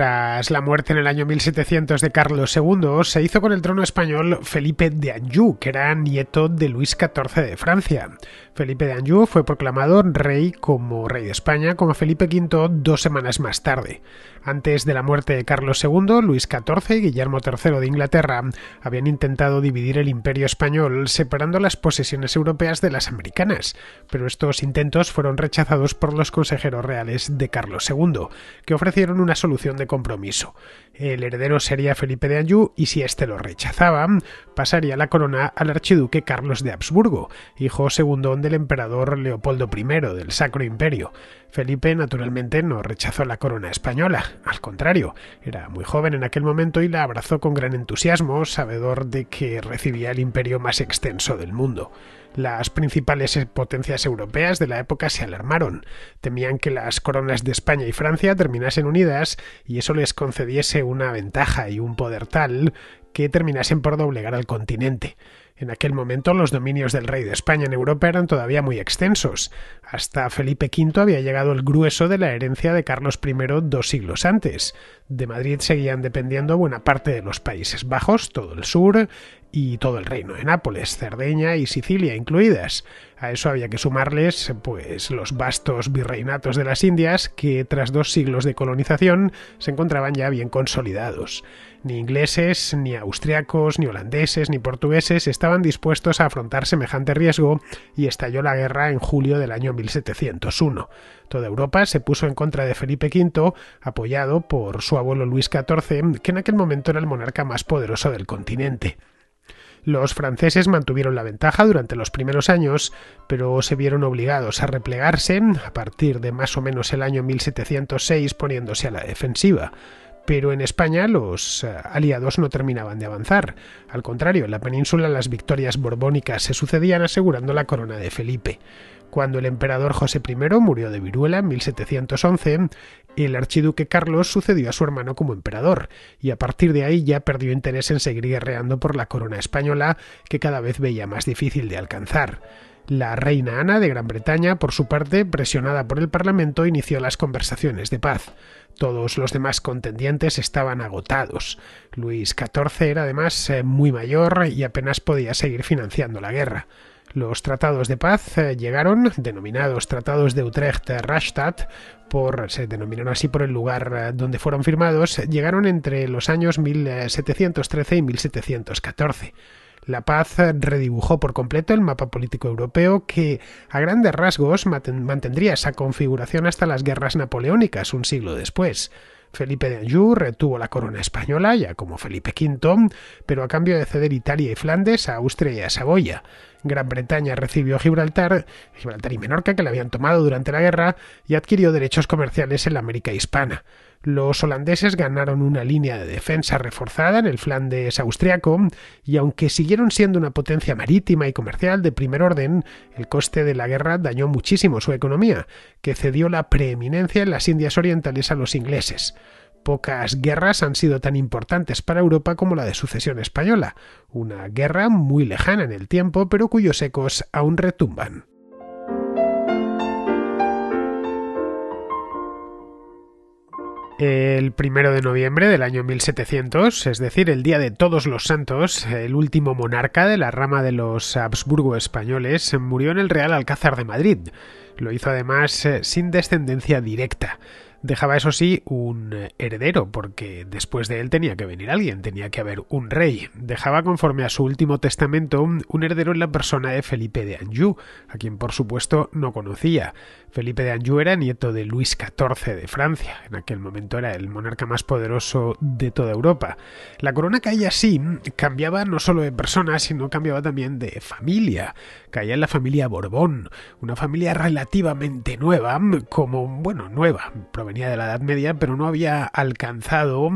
Tras la muerte en el año 1700 de Carlos II, se hizo con el trono español Felipe de Anjou, que era nieto de Luis XIV de Francia. Felipe de Anjou fue proclamado rey como rey de España, como Felipe V dos semanas más tarde. Antes de la muerte de Carlos II, Luis XIV y Guillermo III de Inglaterra habían intentado dividir el imperio español separando las posesiones europeas de las americanas, pero estos intentos fueron rechazados por los consejeros reales de Carlos II, que ofrecieron una solución de compromiso. El heredero sería Felipe de Anjou y si éste lo rechazaba, pasaría la corona al archiduque Carlos de Habsburgo, hijo segundón del emperador Leopoldo I del Sacro Imperio. Felipe naturalmente no rechazó la corona española, al contrario, era muy joven en aquel momento y la abrazó con gran entusiasmo, sabedor de que recibía el imperio más extenso del mundo. Las principales potencias europeas de la época se alarmaron. Temían que las coronas de España y Francia terminasen unidas y eso les concediese una ventaja y un poder tal que terminasen por doblegar al continente. En aquel momento los dominios del rey de España en Europa eran todavía muy extensos. Hasta Felipe V había llegado el grueso de la herencia de Carlos I dos siglos antes. De Madrid seguían dependiendo buena parte de los Países Bajos, todo el sur, y todo el reino de Nápoles, Cerdeña y Sicilia incluidas. A eso había que sumarles pues los vastos virreinatos de las Indias que tras dos siglos de colonización se encontraban ya bien consolidados. Ni ingleses, ni austriacos, ni holandeses, ni portugueses estaban dispuestos a afrontar semejante riesgo y estalló la guerra en julio del año 1701. Toda Europa se puso en contra de Felipe V, apoyado por su abuelo Luis XIV, que en aquel momento era el monarca más poderoso del continente. Los franceses mantuvieron la ventaja durante los primeros años, pero se vieron obligados a replegarse a partir de más o menos el año 1706 poniéndose a la defensiva. Pero en España los eh, aliados no terminaban de avanzar. Al contrario, en la península las victorias borbónicas se sucedían asegurando la corona de Felipe. Cuando el emperador José I murió de viruela en 1711, el archiduque Carlos sucedió a su hermano como emperador, y a partir de ahí ya perdió interés en seguir guerreando por la corona española, que cada vez veía más difícil de alcanzar. La reina Ana de Gran Bretaña, por su parte, presionada por el Parlamento, inició las conversaciones de paz. Todos los demás contendientes estaban agotados. Luis XIV era además eh, muy mayor y apenas podía seguir financiando la guerra. Los tratados de paz eh, llegaron, denominados Tratados de Utrecht-Rastatt, por, se denominaron así por el lugar eh, donde fueron firmados, llegaron entre los años 1713 y 1714. La paz redibujó por completo el mapa político europeo que, a grandes rasgos, mantendría esa configuración hasta las guerras napoleónicas un siglo después. Felipe de Anjou retuvo la corona española, ya como Felipe V, pero a cambio de ceder Italia y Flandes a Austria y a Saboya. Gran Bretaña recibió Gibraltar, Gibraltar y Menorca que la habían tomado durante la guerra y adquirió derechos comerciales en la América hispana. Los holandeses ganaron una línea de defensa reforzada en el Flandes austriaco y aunque siguieron siendo una potencia marítima y comercial de primer orden, el coste de la guerra dañó muchísimo su economía, que cedió la preeminencia en las Indias Orientales a los ingleses. Pocas guerras han sido tan importantes para Europa como la de sucesión española, una guerra muy lejana en el tiempo pero cuyos ecos aún retumban. el primero de noviembre del año 1700, es decir, el día de Todos los Santos, el último monarca de la rama de los Habsburgo españoles murió en el Real Alcázar de Madrid. Lo hizo además eh, sin descendencia directa. Dejaba eso sí un heredero, porque después de él tenía que venir alguien, tenía que haber un rey. Dejaba conforme a su último testamento un heredero en la persona de Felipe de Anjou, a quien por supuesto no conocía. Felipe de Anjou era nieto de Luis XIV de Francia, en aquel momento era el monarca más poderoso de toda Europa. La corona caía así, cambiaba no solo de personas, sino cambiaba también de familia. Caía en la familia Borbón, una familia relativamente nueva, como, bueno, nueva, provenía de la Edad Media, pero no había alcanzado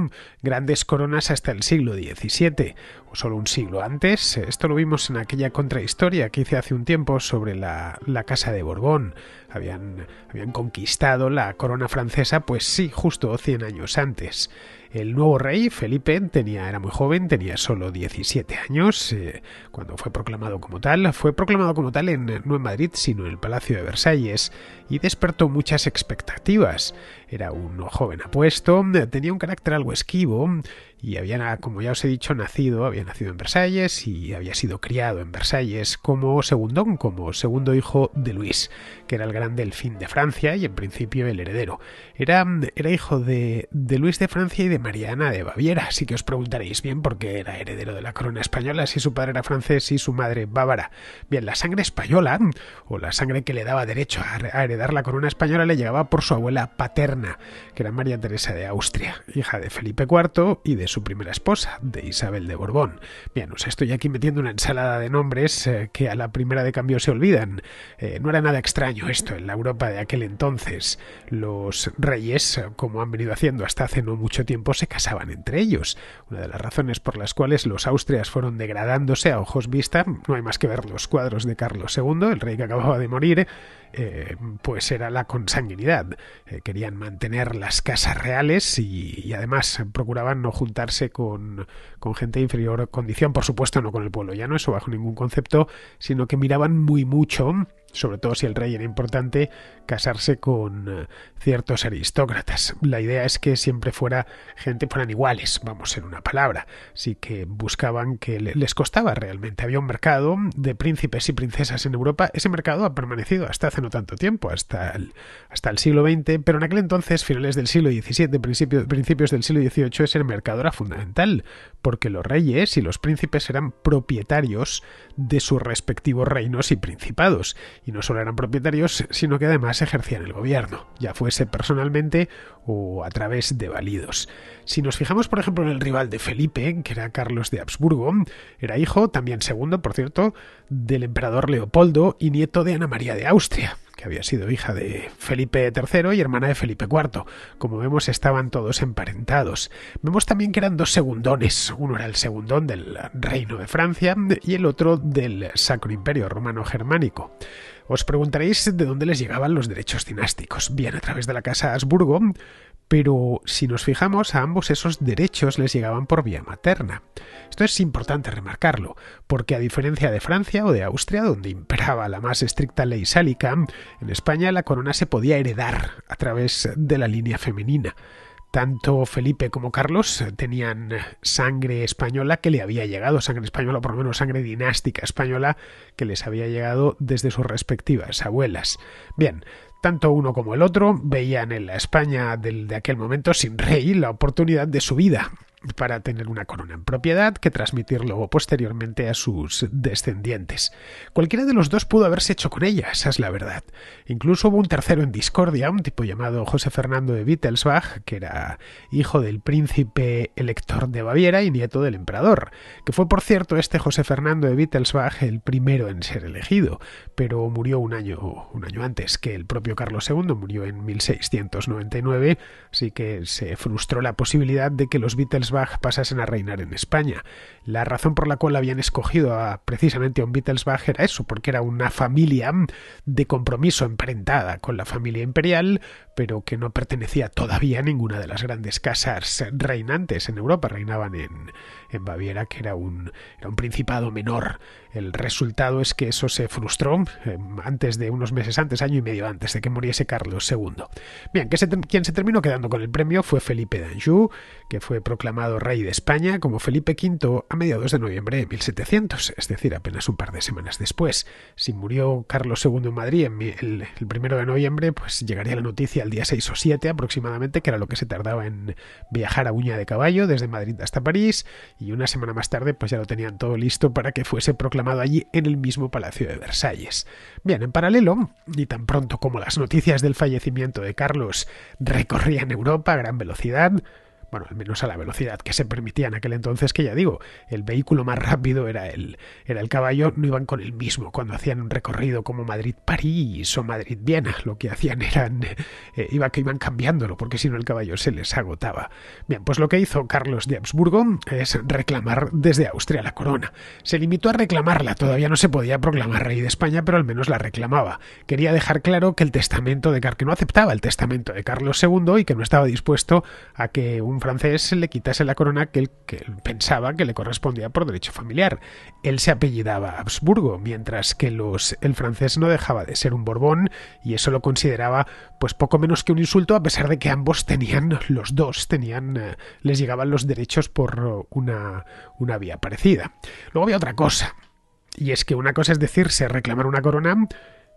grandes coronas hasta el siglo XVII solo un siglo antes. Eh, esto lo vimos en aquella contrahistoria que hice hace un tiempo sobre la, Casa de Borbón. Habían, habían conquistado la corona francesa, pues sí, justo 100 años antes. El nuevo rey, Felipe, era muy joven, tenía solo 17 años eh, cuando fue proclamado como tal. Fue proclamado como tal en, no en Madrid, sino en el Palacio de Versalles y despertó muchas expectativas. Era un joven apuesto, tenía un carácter algo esquivo y había, como ya os he dicho, nacido, había nacido en Versalles y había sido criado en Versalles como segundón, como segundo hijo de Luis, que era el gran delfín de Francia y en principio el heredero. Era, era hijo de, de Luis de Francia y de Mariana de Baviera, así que os preguntaréis bien por qué era heredero de la corona española si su padre era francés y su madre bávara. Bien, la sangre española, o la sangre que le daba derecho a heredar la corona española, le llegaba por su abuela paterna, que era María Teresa de Austria, hija de Felipe IV y de su primera esposa, de Isabel de Borbón. Bien, os estoy aquí metiendo una ensalada de nombres eh, que a la primera de cambio se olvidan. Eh, no era nada extraño esto en la Europa de aquel entonces. Los reyes, eh, como han venido haciendo hasta hace no mucho tiempo, se casaban entre ellos. Una de las razones por las cuales los austrias fueron degradándose a ojos vista, no hay más que ver los cuadros de Carlos II, el rey que acababa de morir, eh, pues era la consanguinidad. Eh, querían mantener las casas reales y, además procuraban no juntarse con, con, gente de inferior condición, por supuesto no con el pueblo ya no eso bajo ningún concepto, sino que miraban muy mucho sobre todo si el rey era importante, casarse con eh, ciertos aristócratas. La idea es que siempre fuera gente, fueran iguales, vamos, en una palabra. Así que buscaban que les costaba realmente. Había un mercado de príncipes y princesas en Europa. Ese mercado ha permanecido hasta hace no tanto tiempo, hasta el, hasta el siglo XX, pero en aquel entonces, finales del siglo XVII, principios, principios del siglo XVIII, ese mercado era fundamental, porque los reyes y los príncipes eran propietarios de sus respectivos reinos y principados y no solo eran propietarios, sino que además ejercían el gobierno, ya fuese personalmente o a través de válidos. Si nos fijamos, por ejemplo, en el rival de Felipe, que era Carlos de Habsburgo, era hijo, también segundo, por cierto, del emperador Leopoldo y nieto de Ana María de Austria que había sido hija de Felipe III y hermana de Felipe IV. Como vemos, estaban todos emparentados. Vemos también que eran dos segundones. Uno era el segundón del Reino de Francia y el otro del Sacro Imperio Romano Germánico. Os preguntaréis de dónde les llegaban los derechos dinásticos. Bien, a través de la casa Habsburgo, pero si nos fijamos, a ambos esos derechos les llegaban por vía materna. Esto es importante remarcarlo, porque a diferencia de Francia o de Austria, donde imperaba la más estricta ley sálica, en España la corona se podía heredar a través de la línea femenina tanto Felipe como Carlos tenían sangre española que le había llegado, sangre española, por lo menos sangre dinástica española que les había llegado desde sus respectivas abuelas. Bien, tanto uno como el otro veían en la España de aquel momento sin rey la oportunidad de su vida para tener una corona en propiedad que transmitirlo posteriormente a sus descendientes. Cualquiera de los dos pudo haberse hecho con ella, esa es la verdad. Incluso hubo un tercero en discordia, un tipo llamado José Fernando de Wittelsbach, que era hijo del príncipe elector de Baviera y nieto del emperador, que fue por cierto este José Fernando de Wittelsbach el primero en ser elegido, pero murió un año, un año antes que el propio Carlos II, murió en 1699, así que se frustró la posibilidad de que los Wittelsbach pasasen a reinar en España. La razón por la cual habían escogido a, precisamente a un Beatlesbach era eso, porque era una familia mm, de compromiso emparentada con la familia imperial, pero que no pertenecía todavía a ninguna de las grandes casas reinantes en Europa. Reinaban en, Baviera, que era un, un principado menor. El resultado es que eso se frustró eh, antes de unos meses antes, año y medio antes de que muriese Carlos II. Bien, quien se terminó quedando con el premio fue Felipe d'Anjou, que fue proclamado rey de España como Felipe V a mediados de noviembre de 1700, es decir, apenas un par de semanas después. Si murió Carlos II en Madrid el primero de noviembre, pues llegaría la noticia el día 6 o 7 aproximadamente, que era lo que se tardaba en viajar a uña de caballo desde Madrid hasta París, y una semana más tarde pues ya lo tenían todo listo para que fuese proclamado allí en el mismo Palacio de Versalles. Bien, en paralelo, y tan pronto como las noticias del fallecimiento de Carlos recorrían Europa a gran velocidad, bueno, al menos a la velocidad que se permitía en aquel entonces, que ya digo, el vehículo más rápido era el, era el caballo, no iban con el mismo cuando hacían un recorrido como Madrid-París o Madrid-Viena, lo que hacían eran, eh, iba, que iban cambiándolo, porque si no el caballo se les agotaba. Bien, pues lo que hizo Carlos de Habsburgo es reclamar desde Austria la corona. Se limitó a reclamarla, todavía no se podía proclamar rey de España, pero al menos la reclamaba. Quería dejar claro que el testamento de que no aceptaba el testamento de Carlos II y que no estaba dispuesto a que un francés le quitase la corona que él, pensaba que le correspondía por derecho familiar. Él se apellidaba Habsburgo, mientras que los, el francés no dejaba de ser un Borbón y eso lo consideraba pues poco menos que un insulto a pesar de que ambos tenían, los dos tenían, eh, les llegaban los derechos por una, una vía parecida. Luego había otra cosa, y es que una cosa es decirse reclamar una corona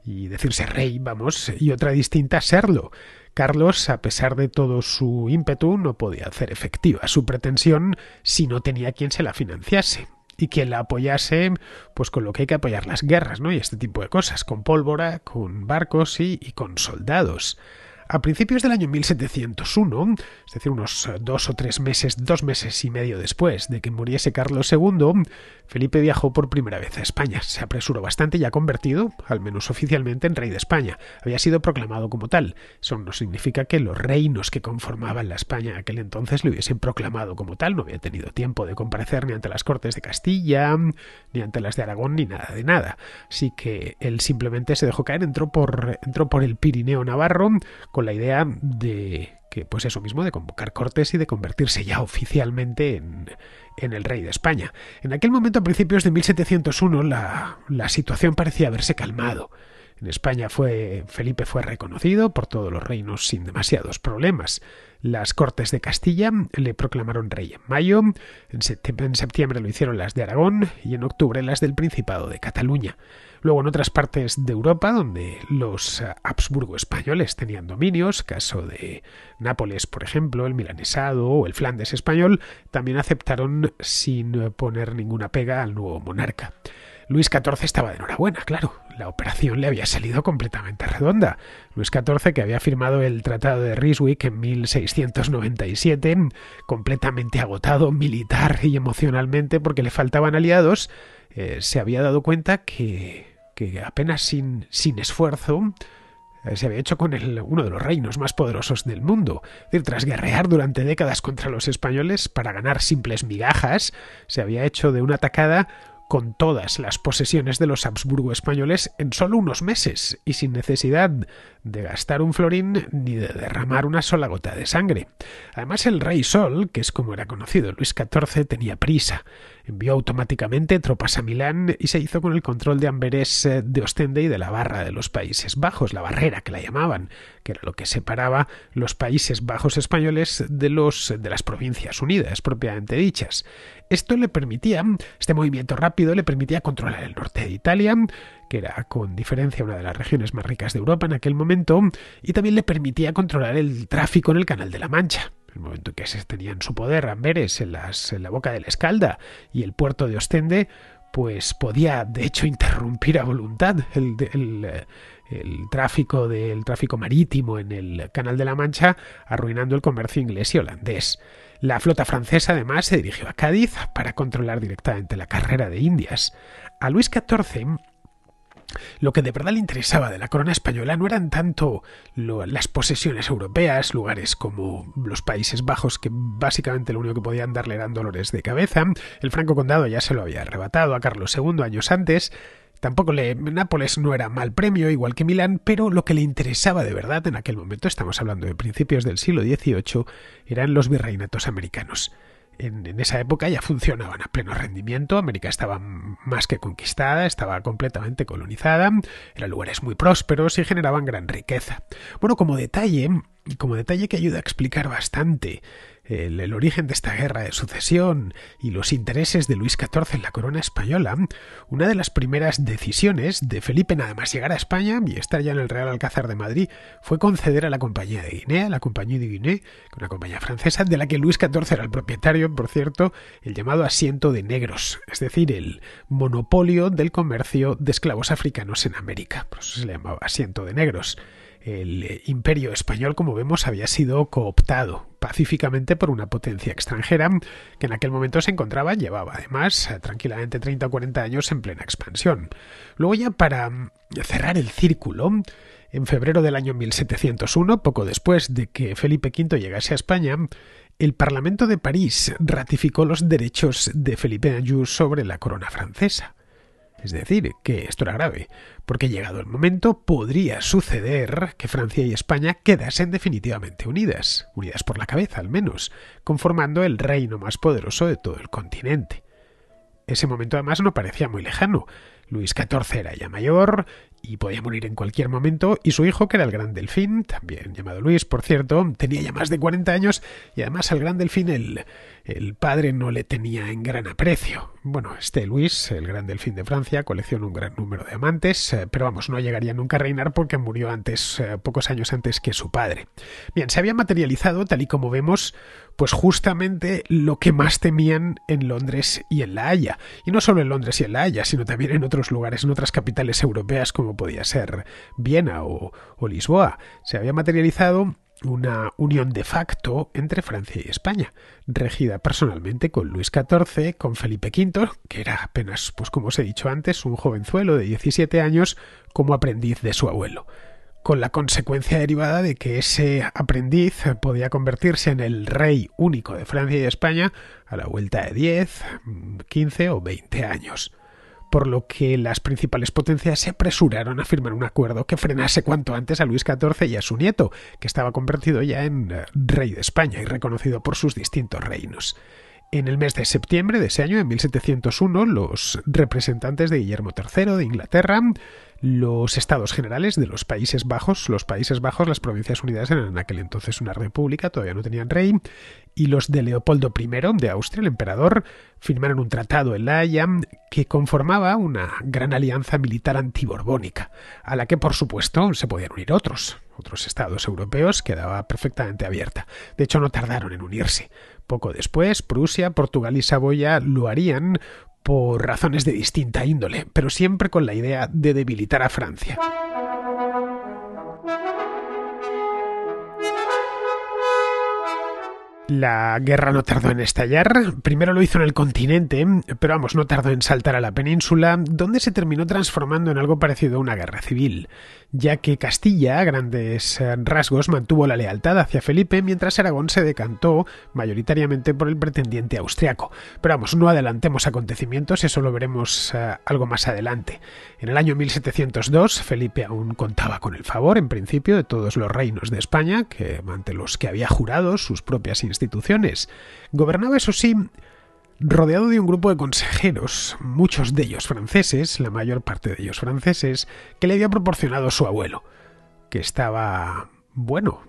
y decirse rey, vamos, y otra distinta serlo. Carlos, a pesar de todo su ímpetu, no podía hacer efectiva su pretensión si no tenía quien se la financiase y quien la apoyase, pues con lo que hay que apoyar las guerras, ¿no? Y este tipo de cosas, con pólvora, con barcos y, y con soldados. A principios del año 1701, es decir, unos eh, dos o tres meses, dos meses y medio después de que muriese Carlos II, Felipe viajó por primera vez a España. Se apresuró bastante y ha convertido, al menos oficialmente, en rey de España. Había sido proclamado como tal. Eso no significa que los reinos que conformaban la España en aquel entonces lo hubiesen proclamado como tal. No había tenido tiempo de comparecer ni ante las Cortes de Castilla, ni ante las de Aragón, ni nada de nada. Así que él simplemente se dejó caer, entró por, entró por el Pirineo Navarro, con la idea de que, pues eso mismo, de convocar cortes y de convertirse ya oficialmente en, el rey de España. En aquel momento, a principios de 1701, la, situación parecía haberse calmado. En España fue, Felipe fue reconocido por todos los reinos sin demasiados problemas. Las Cortes de Castilla le proclamaron rey en mayo, en septiembre, lo hicieron las de Aragón y en octubre las del Principado de Cataluña. Luego en otras partes de Europa, donde los eh, Habsburgo españoles tenían dominios, caso de Nápoles, por ejemplo, el milanesado o el Flandes español, también aceptaron sin poner ninguna pega al nuevo monarca. Luis XIV estaba de enhorabuena, claro. La operación le había salido completamente redonda. Luis XIV, que había firmado el Tratado de Ryswick en 1697, completamente agotado militar y emocionalmente porque le faltaban aliados, eh, se había dado cuenta que que apenas sin, sin esfuerzo eh, se había hecho con el, uno de los reinos más poderosos del mundo. Es tras guerrear durante décadas contra los españoles para ganar simples migajas, se había hecho de una atacada con todas las posesiones de los Habsburgo españoles en solo unos meses y sin necesidad de gastar un florín ni de derramar una sola gota de sangre. Además el rey Sol, que es como era conocido Luis XIV, tenía prisa. Envió automáticamente tropas a Milán y se hizo con el control de Amberes, eh, de Ostende y de la Barra de los Países Bajos, la barrera que la llamaban, que era lo que separaba los Países Bajos españoles de, los, de las Provincias Unidas propiamente dichas. Esto le permitía, este movimiento rápido le permitía controlar el norte de Italia, que era con diferencia una de las regiones más ricas de Europa en aquel momento, y también le permitía controlar el tráfico en el Canal de la Mancha el momento que se tenía en su poder Amberes, en, la boca de la escalda y el puerto de Ostende, pues podía de hecho interrumpir a voluntad el, eh, tráfico tráfico marítimo en el Canal de la Mancha, arruinando el comercio inglés y holandés. La flota francesa además se dirigió a Cádiz para controlar directamente la carrera de Indias. A Luis XIV lo que de verdad le interesaba de la corona española no eran tanto las posesiones europeas, lugares como los Países Bajos, que básicamente lo único que podían darle eran dolores de cabeza. El Franco Condado ya se lo había arrebatado a Carlos II años antes. Tampoco le, Nápoles no era mal premio, igual que Milán, pero lo que le interesaba de verdad en aquel momento, estamos hablando de principios del siglo XVIII, eran los virreinatos americanos en, esa época ya funcionaban a pleno rendimiento, América estaba más que conquistada, estaba completamente colonizada, eran lugares muy prósperos y generaban gran riqueza. Bueno, como detalle, como detalle que ayuda a explicar bastante el, origen de esta guerra de sucesión y los intereses de Luis XIV en la corona española, una de las primeras decisiones de Felipe nada más llegar a España y estar ya en el Real Alcázar de Madrid fue conceder a la Compañía de Guinea, la Compañía de Guinea, una compañía francesa de la que Luis XIV era el propietario, por cierto, el llamado asiento de negros, es decir, el monopolio del comercio de esclavos africanos en América. Por eso se le llamaba asiento de negros el eh, imperio español, como vemos, había sido cooptado pacíficamente por una potencia extranjera que en aquel momento se encontraba, llevaba además eh, tranquilamente 30 o 40 años en plena expansión. Luego ya para mm, cerrar el círculo, en febrero del año 1701, poco después de que Felipe V llegase a España, el Parlamento de París ratificó los derechos de Felipe Anjou sobre la corona francesa. Es decir, que esto era grave, porque llegado el momento podría suceder que Francia y España quedasen definitivamente unidas, unidas por la cabeza al menos, conformando el reino más poderoso de todo el continente. Ese momento además no parecía muy lejano. Luis XIV era ya mayor y podía morir en cualquier momento, y su hijo, que era el Gran Delfín, también llamado Luis, por cierto, tenía ya más de 40 años, y además al Gran Delfín el, el padre no le tenía en gran aprecio. Bueno, este Luis, el Gran Delfín de Francia, colecciona un gran número de amantes, eh, pero vamos, no llegaría nunca a reinar porque murió antes, eh, pocos años antes que su padre. Bien, se había materializado, tal y como vemos, pues justamente lo que más temían en Londres y en La Haya. Y no solo en Londres y en La Haya, sino también en otros lugares, en otras capitales europeas como podía ser Viena o, Lisboa. Se había materializado una unión de facto entre Francia y España, regida personalmente con Luis XIV, con Felipe V, que era apenas, pues como os he dicho antes, un jovenzuelo de 17 años como aprendiz de su abuelo, con la consecuencia derivada de que ese aprendiz podía convertirse en el rey único de Francia y España a la vuelta de 10, 15 o 20 años por lo que las principales potencias se apresuraron a firmar un acuerdo que frenase cuanto antes a Luis XIV y a su nieto, que estaba convertido ya en eh, rey de España y reconocido por sus distintos reinos. En el mes de septiembre de ese año, en 1701, los representantes de Guillermo III de Inglaterra, los estados generales de los Países Bajos, los Países Bajos, las provincias unidas eran en aquel entonces una república, todavía no tenían rey, y los de Leopoldo I de Austria, el emperador, firmaron un tratado en La Haya que conformaba una gran alianza militar antiborbónica, a la que por supuesto se podían unir otros, otros estados europeos, quedaba perfectamente abierta. De hecho, no tardaron en unirse. Poco después, Prusia, Portugal y Saboya lo harían por razones de distinta índole, pero siempre con la idea de debilitar a Francia. La guerra no tardó en estallar, primero lo hizo en el continente, pero vamos, no tardó en saltar a la península, donde se terminó transformando en algo parecido a una guerra civil, ya que Castilla, a grandes eh, rasgos, mantuvo la lealtad hacia Felipe, mientras Aragón se decantó mayoritariamente por el pretendiente austriaco. Pero vamos, no adelantemos acontecimientos, eso lo veremos eh, algo más adelante. En el año 1702, Felipe aún contaba con el favor, en principio, de todos los reinos de España, que ante los que había jurado sus propias instituciones. Gobernaba, eso sí, rodeado de un grupo de consejeros, muchos de ellos franceses, la mayor parte de ellos franceses, que le había proporcionado su abuelo, que estaba, bueno,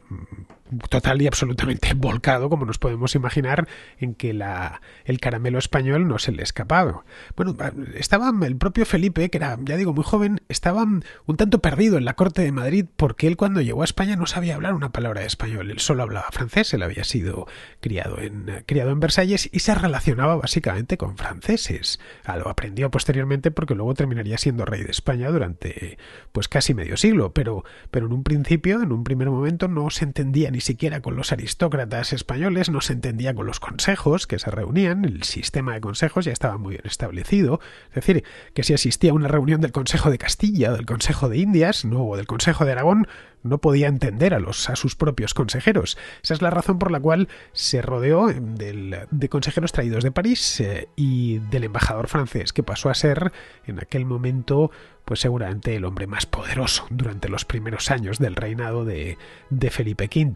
total y absolutamente volcado, como nos podemos imaginar, en que la, el caramelo español no se le escapaba. Bueno, ah, estaba el propio Felipe, que era, ya digo, muy joven, estaba un tanto perdido en la corte de Madrid porque él cuando llegó a España no sabía hablar una palabra de español, él solo hablaba francés, él había sido criado en, criado en Versalles y se relacionaba básicamente con franceses. Ah, lo aprendió posteriormente porque luego terminaría siendo rey de España durante pues casi medio siglo, pero, pero en un principio, en un primer momento, no se entendía ni ni siquiera con los aristócratas españoles, no se entendía con los consejos que se reunían, el sistema de consejos ya estaba muy bien establecido, es decir, que si asistía a una reunión del Consejo de Castilla, del Consejo de Indias, o del Consejo de Aragón, no podía entender a, los, a sus propios consejeros. Esa es la razón por la cual se rodeó em, de consejeros traídos de París eh, y del embajador francés, que pasó a ser en aquel momento pues seguramente el hombre más poderoso durante los primeros años del reinado de, de Felipe V.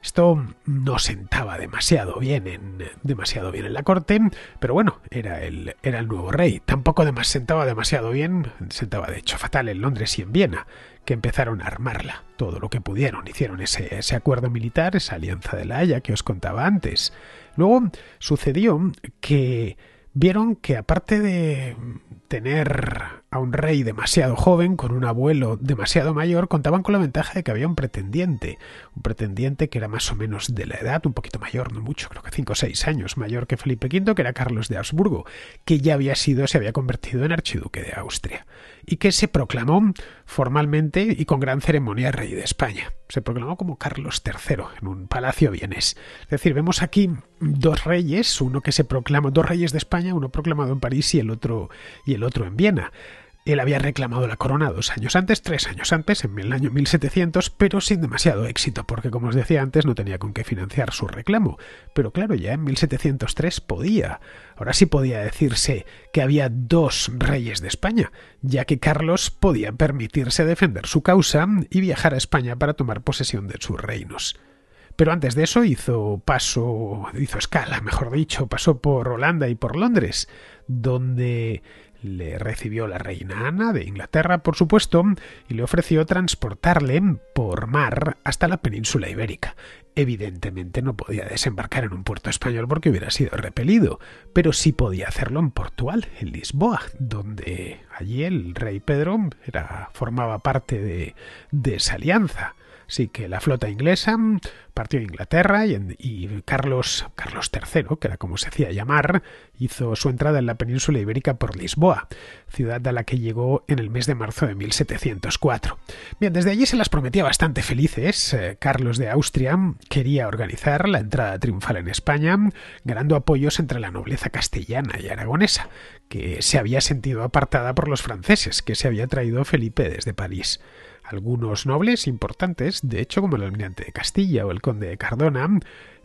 Esto no sentaba demasiado bien, en, demasiado bien en la corte, pero bueno, era el, era el nuevo rey. Tampoco además sentaba demasiado bien, sentaba de hecho fatal en Londres y en Viena, que empezaron a armarla todo lo que pudieron. Hicieron ese, ese acuerdo militar, esa alianza de la Haya que os contaba antes. Luego sucedió que vieron que aparte de tener a un rey demasiado joven con un abuelo demasiado mayor, contaban con la ventaja de que había un pretendiente, un pretendiente que era más o menos de la edad, un poquito mayor, no mucho, creo que cinco o seis años mayor que Felipe V, que era Carlos de Habsburgo, que ya había sido, se había convertido en archiduque de Austria, y que se proclamó formalmente y con gran ceremonia rey de España. Se proclamó como Carlos III en un palacio vienés. Es decir, vemos aquí dos reyes, uno que se proclama, dos reyes de España, uno proclamado en París y el otro, y el otro en Viena. Él había reclamado la corona dos años antes, tres años antes, en el año 1700, pero sin demasiado éxito, porque como os decía antes no tenía con qué financiar su reclamo. Pero claro, ya en 1703 podía. Ahora sí podía decirse que había dos reyes de España, ya que Carlos podía permitirse defender su causa y viajar a España para tomar posesión de sus reinos. Pero antes de eso hizo paso, hizo escala, mejor dicho, pasó por Holanda y por Londres, donde le recibió la reina Ana de Inglaterra, por supuesto, y le ofreció transportarle por mar hasta la península ibérica. Evidentemente no podía desembarcar en un puerto español porque hubiera sido repelido, pero sí podía hacerlo en Portugal, en Lisboa, donde allí el rey Pedro era, formaba parte de, de esa alianza. Así que la flota inglesa partió de Inglaterra y, Carlos, Carlos III, que era como se hacía llamar, hizo su entrada en la península ibérica por Lisboa, ciudad a la que llegó en el mes de marzo de 1704. Bien, desde allí se las prometía bastante felices. Eh, Carlos de Austria quería organizar la entrada triunfal en España, ganando apoyos entre la nobleza castellana y aragonesa, que se había sentido apartada por los franceses, que se había traído Felipe desde París. Algunos nobles importantes, de hecho como el almirante de Castilla o el conde de Cardona,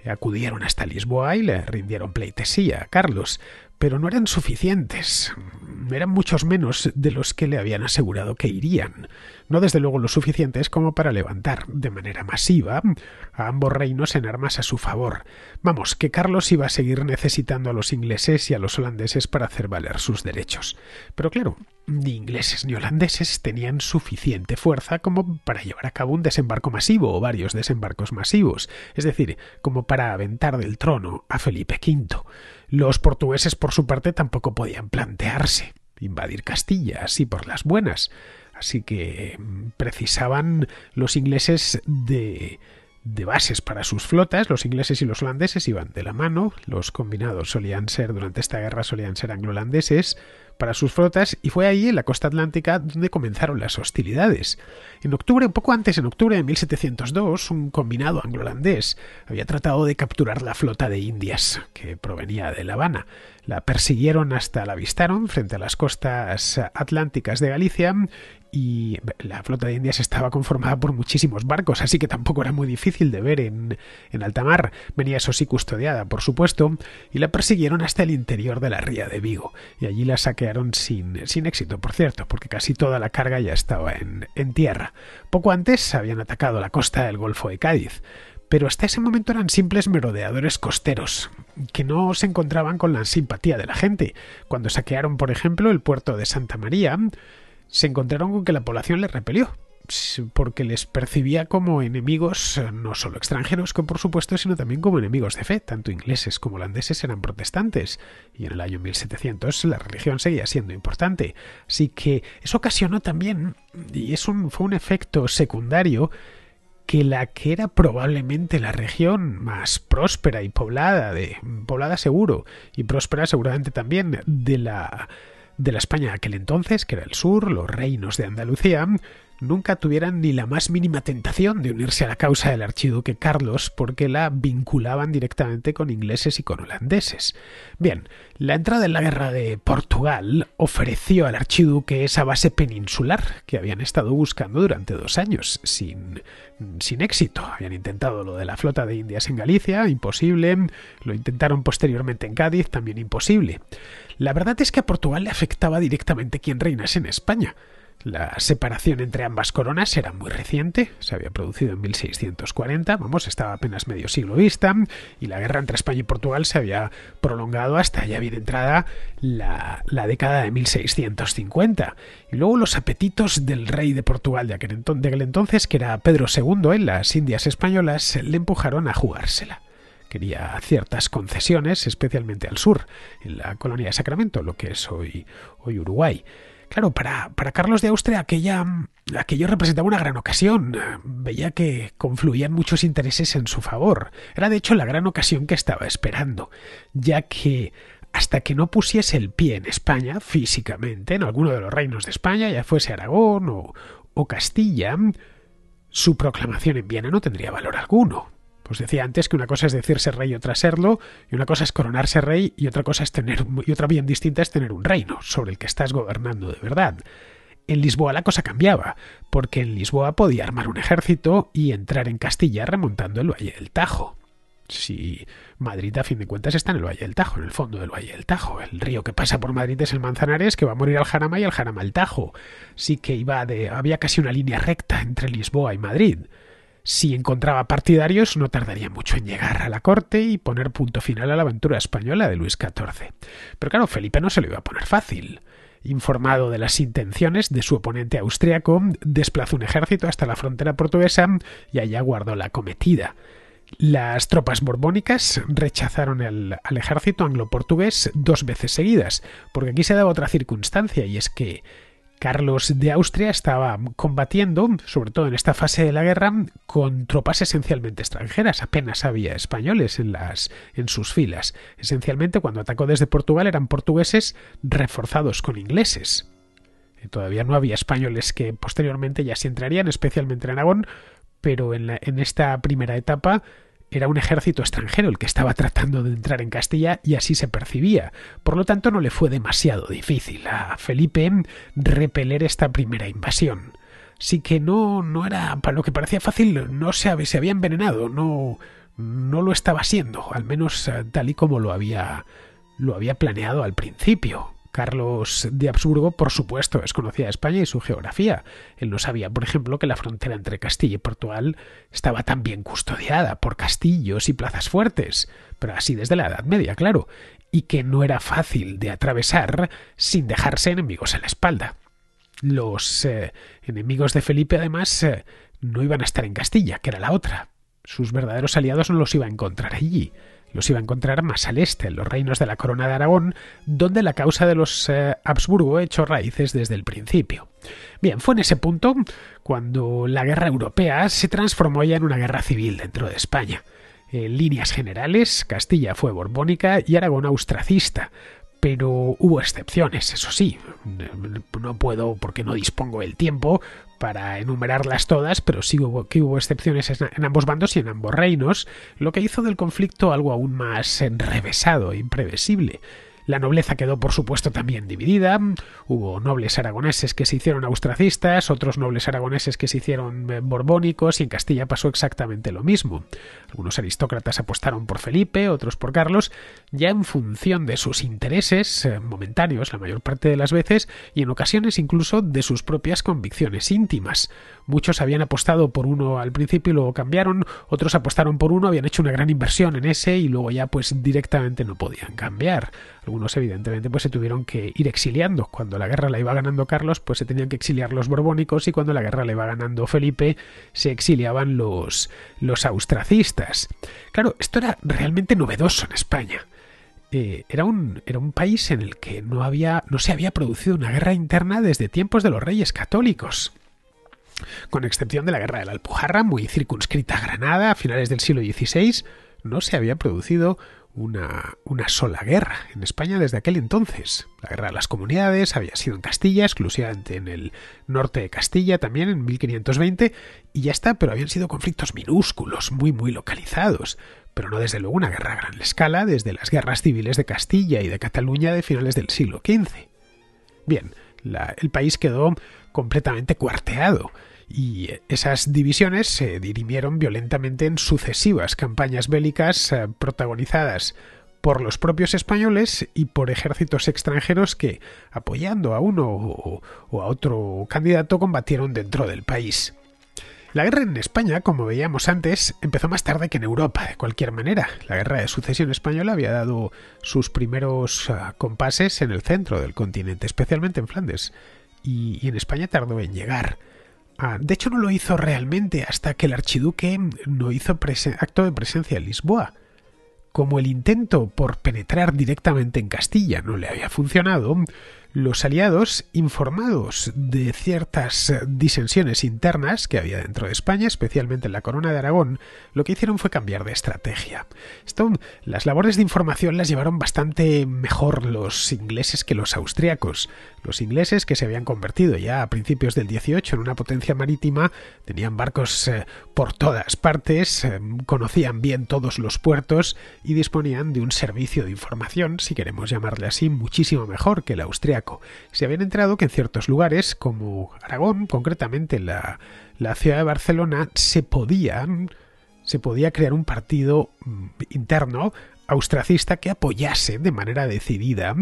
eh, acudieron hasta Lisboa y le rindieron pleitesía a Carlos, pero no eran suficientes. Eran muchos menos de los que le habían asegurado que irían. No desde luego lo suficientes como para levantar de manera masiva a ambos reinos en armas a su favor. Vamos, que Carlos iba a seguir necesitando a los ingleses y a los holandeses para hacer valer sus derechos. Pero claro, ni ingleses ni holandeses tenían suficiente fuerza como para llevar a cabo un desembarco masivo o varios desembarcos masivos, es decir, como para aventar del trono a Felipe V. Los portugueses, por su parte, tampoco podían plantearse invadir Castilla, así por las buenas. Así que mm, precisaban los ingleses de, de bases para sus flotas, los ingleses y los holandeses iban de la mano, los combinados solían ser, durante esta guerra solían ser anglo-holandeses, para sus flotas y fue allí en la costa atlántica donde comenzaron las hostilidades. En octubre, un poco antes, en octubre de 1702, un combinado anglo había tratado de capturar la flota de Indias que provenía de La Habana. La persiguieron hasta la avistaron frente a las costas atlánticas de Galicia y la flota de Indias estaba conformada por muchísimos barcos, así que tampoco era muy difícil de ver en, alta mar. Venía eso sí custodiada, por supuesto, y la persiguieron hasta el interior de la ría de Vigo, y allí la saquearon sin, sin éxito, por cierto, porque casi toda la carga ya estaba en, en tierra. Poco antes habían atacado la costa del Golfo de Cádiz, pero hasta ese momento eran simples merodeadores costeros, que no se encontraban con la simpatía de la gente. Cuando saquearon, por ejemplo, el puerto de Santa María, se encontraron con que la población les repelió, porque les percibía como enemigos no solo extranjeros, por supuesto, sino también como enemigos de fe. Tanto ingleses como holandeses eran protestantes, y en el año 1700 la religión seguía siendo importante. Así que eso ocasionó también, y es un, fue un efecto secundario, que la que era probablemente la región más próspera y poblada, de, poblada seguro, y próspera seguramente también de la de la España de aquel entonces, que era el sur, los reinos de Andalucía, nunca tuvieran ni la más mínima tentación de unirse a la causa del archiduque Carlos porque la vinculaban directamente con ingleses y con holandeses. Bien, la entrada en la guerra de Portugal ofreció al archiduque esa base peninsular que habían estado buscando durante dos años, sin, sin éxito. Habían intentado lo de la flota de Indias en Galicia, imposible, lo intentaron posteriormente en Cádiz, también imposible. La verdad es que a Portugal le afectaba directamente quien reinase en España. La separación entre ambas coronas era muy reciente, se había producido en 1640, vamos, estaba apenas medio siglo vista, y la guerra entre España y Portugal se había prolongado hasta ya bien entrada la, década de 1650. Y luego los apetitos del rey de Portugal de aquel, entonces, entonces, que era Pedro II en las Indias españolas, le empujaron a jugársela quería ciertas concesiones, especialmente al sur, en la colonia de Sacramento, lo que es hoy, hoy Uruguay. Claro, para, Carlos de Austria aquella, aquello representaba una gran ocasión. Veía que confluían muchos intereses en su favor. Era de hecho la gran ocasión que estaba esperando, ya que hasta que no pusiese el pie en España físicamente, en alguno de los reinos de España, ya fuese Aragón o Castilla, su proclamación en Viena no tendría valor alguno os pues decía antes que una cosa es decirse rey y otra serlo, y una cosa es coronarse rey y otra cosa es tener, y otra bien distinta es tener un reino sobre el que estás gobernando de verdad. En Lisboa la cosa cambiaba, porque en Lisboa podía armar un ejército y entrar en Castilla remontando el Valle del Tajo. Si Madrid, a fin de cuentas, está en el Valle del Tajo, en el fondo del Valle del Tajo. El río que pasa por Madrid es el Manzanares, que va a morir al Jarama y al Jarama el Tajo. Sí que iba de. había casi una línea recta entre Lisboa y Madrid. Si encontraba partidarios, no tardaría mucho en llegar a la corte y poner punto final a la aventura española de Luis XIV. Pero claro, Felipe no se lo iba a poner fácil. Informado de las intenciones de su oponente austriaco, desplazó un ejército hasta la frontera portuguesa y allá guardó la cometida. Las tropas borbónicas rechazaron al ejército anglo-portugués dos veces seguidas, porque aquí se daba otra circunstancia, y es que Carlos de Austria estaba combatiendo, sobre todo en esta fase de la guerra, con tropas esencialmente extranjeras. Apenas había españoles en, las, en sus filas. Esencialmente, cuando atacó desde Portugal, eran portugueses reforzados con ingleses. Eh, todavía no había españoles que posteriormente ya se entrarían, especialmente en Aragón, pero en, en esta primera etapa era un ejército extranjero el que estaba tratando de entrar en Castilla y así se percibía. Por lo tanto, no le fue demasiado difícil a Felipe repeler esta primera invasión. Sí que no, no era, para lo que parecía fácil, no se, se había envenenado, no, no lo estaba siendo, al menos eh, tal y como lo había, lo había planeado al principio. Carlos de Habsburgo, por supuesto, desconocía España y su geografía. Él no sabía, por ejemplo, que la frontera entre Castilla y Portugal estaba tan bien custodiada por castillos y plazas fuertes, pero así desde la Edad Media, claro, y que no era fácil de atravesar sin dejarse enemigos en la espalda. Los eh, enemigos de Felipe, además, eh, no iban a estar en Castilla, que era la otra. Sus verdaderos aliados no los iba a encontrar allí los iba a encontrar más al este, en los reinos de la Corona de Aragón, donde la causa de los eh, Habsburgo echó raíces desde el principio. Bien, fue en ese punto cuando la guerra europea se transformó ya en una guerra civil dentro de España. En líneas generales, Castilla fue borbónica y Aragón austracista, pero hubo excepciones, eso sí. No puedo, porque no dispongo del tiempo, para enumerarlas todas, pero sí hubo, que hubo excepciones en ambos bandos y en ambos reinos, lo que hizo del conflicto algo aún más enrevesado e imprevisible. La nobleza quedó, por supuesto, también dividida. Hubo nobles aragoneses que se hicieron austracistas, otros nobles aragoneses que se hicieron eh, borbónicos y en Castilla pasó exactamente lo mismo. Algunos aristócratas apostaron por Felipe, otros por Carlos, ya en función de sus intereses eh, momentarios la mayor parte de las veces y en ocasiones incluso de sus propias convicciones íntimas. Muchos habían apostado por uno al principio y luego cambiaron, otros apostaron por uno, habían hecho una gran inversión en ese y luego ya pues directamente no podían cambiar algunos evidentemente pues se tuvieron que ir exiliando. Cuando la guerra la iba ganando Carlos, pues se tenían que exiliar los borbónicos y cuando la guerra le iba ganando Felipe, se exiliaban los, los austracistas. Claro, esto era realmente novedoso en España. Eh, era, un, era un país en el que no, había, no se había producido una guerra interna desde tiempos de los reyes católicos con excepción de la Guerra de la Alpujarra, muy circunscrita a Granada a finales del siglo XVI, no se había producido una, sola guerra en España desde aquel entonces. La guerra de las comunidades había sido en Castilla, exclusivamente en el norte de Castilla, también en 1520, y ya está, pero habían sido conflictos minúsculos, muy, muy localizados, pero no desde luego una guerra a gran escala desde las guerras civiles de Castilla y de Cataluña de finales del siglo XV. Bien, el país quedó completamente cuarteado y esas divisiones se dirimieron violentamente en sucesivas campañas bélicas eh, protagonizadas por los propios españoles y por ejércitos extranjeros que, apoyando a uno o a otro candidato, combatieron dentro del país. La guerra en España, como veíamos antes, empezó más tarde que en Europa, de cualquier manera. La guerra de sucesión española había dado sus primeros eh, compases en el centro del continente, especialmente en Flandes, y en España tardó en llegar. Ah, de hecho, no lo hizo realmente hasta que el archiduque no hizo acto de presencia en Lisboa. Como el intento por penetrar directamente en Castilla no le había funcionado, los aliados, informados de ciertas disensiones internas que había dentro de España, especialmente en la Corona de Aragón, lo que hicieron fue cambiar de estrategia. las labores de información las llevaron bastante mejor los ingleses que los austriacos. Los ingleses, que se habían convertido ya a principios del 18 en una potencia marítima, tenían barcos eh, por todas partes, eh, conocían bien todos los puertos y disponían de un servicio de información, si queremos llamarle así, muchísimo mejor que el austriaco se habían enterado que en ciertos lugares, como Aragón, concretamente la, la ciudad de Barcelona, se se podía crear un partido mm, interno austracista que apoyase de manera decidida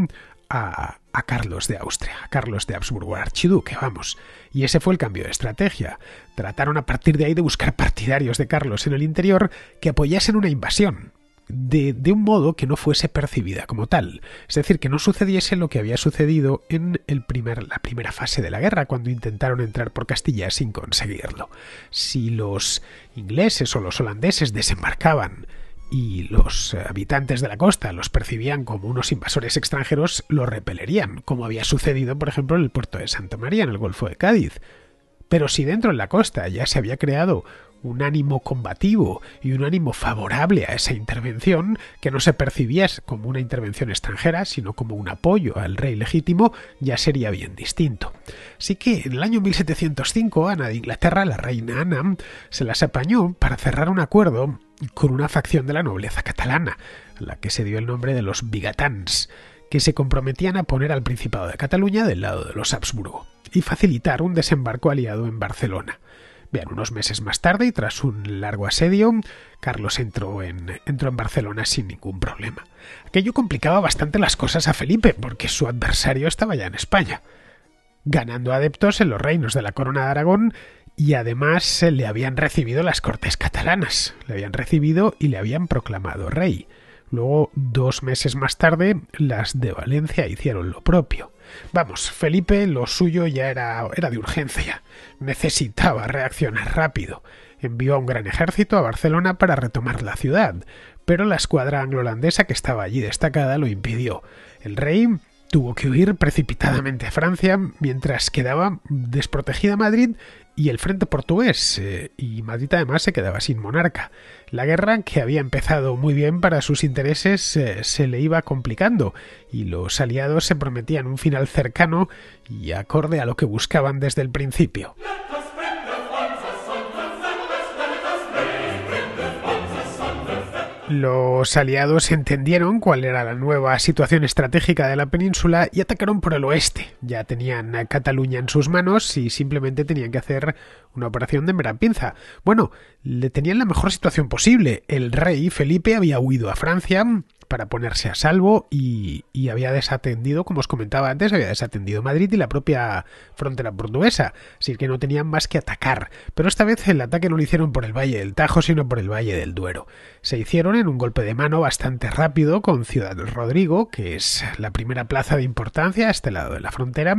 a, Carlos de Austria, a Carlos de Habsburgo, archiduque, vamos. Y ese fue el cambio de estrategia. Trataron a partir de ahí de buscar partidarios de Carlos en el interior que apoyasen una invasión de, un modo que no fuese percibida como tal. Es decir, que no sucediese lo que había sucedido en primer, la primera fase de la guerra, cuando intentaron entrar por Castilla sin conseguirlo. Si los ingleses o los holandeses desembarcaban y los habitantes de la costa los percibían como unos invasores extranjeros, los repelerían, como había sucedido, por ejemplo, en el puerto de Santa María, en el Golfo de Cádiz. Pero si dentro de la costa ya se había creado un ánimo combativo y un ánimo favorable a esa intervención, que no se percibía como una intervención extranjera, sino como un apoyo al rey legítimo, ya sería bien distinto. Así que en el año 1705 Ana de Inglaterra, la reina Ana, se las apañó para cerrar un acuerdo con una facción de la nobleza catalana, a la que se dio el nombre de los Bigatans, que se comprometían a poner al Principado de Cataluña del lado de los Habsburgo y facilitar un desembarco aliado en Barcelona unos meses más tarde y tras un largo asedio, Carlos entró en, entró en Barcelona sin ningún problema. Aquello complicaba bastante las cosas a Felipe, porque su adversario estaba ya en España, ganando adeptos en los reinos de la Corona de Aragón y además le habían recibido las Cortes catalanas, le habían recibido y le habían proclamado rey. Luego, dos meses más tarde, las de Valencia hicieron lo propio. Vamos, Felipe lo suyo ya era, era de urgencia. Necesitaba reaccionar rápido. Envió a un gran ejército a Barcelona para retomar la ciudad, pero la escuadra anglo que estaba allí destacada lo impidió. El rey tuvo que huir precipitadamente a Francia mientras quedaba desprotegida Madrid y el frente portugués, eh, y Madrid además se quedaba sin monarca. La guerra, que había empezado muy bien para sus intereses, eh, se le iba complicando, y los aliados se prometían un final cercano y acorde a lo que buscaban desde el principio. Los aliados entendieron cuál era la nueva situación estratégica de la península y atacaron por el oeste. Ya tenían a Cataluña en sus manos y simplemente tenían que hacer una operación de mera Bueno, le tenían la mejor situación posible. El rey Felipe había huido a Francia, para ponerse a salvo y, había desatendido, como os comentaba antes, había desatendido Madrid y la propia frontera portuguesa, así que no tenían más que atacar. Pero esta vez el ataque no lo hicieron por el Valle del Tajo, sino por el Valle del Duero. Se hicieron en un golpe de mano bastante rápido con Ciudad Rodrigo, que es la primera plaza de importancia a este lado de la frontera.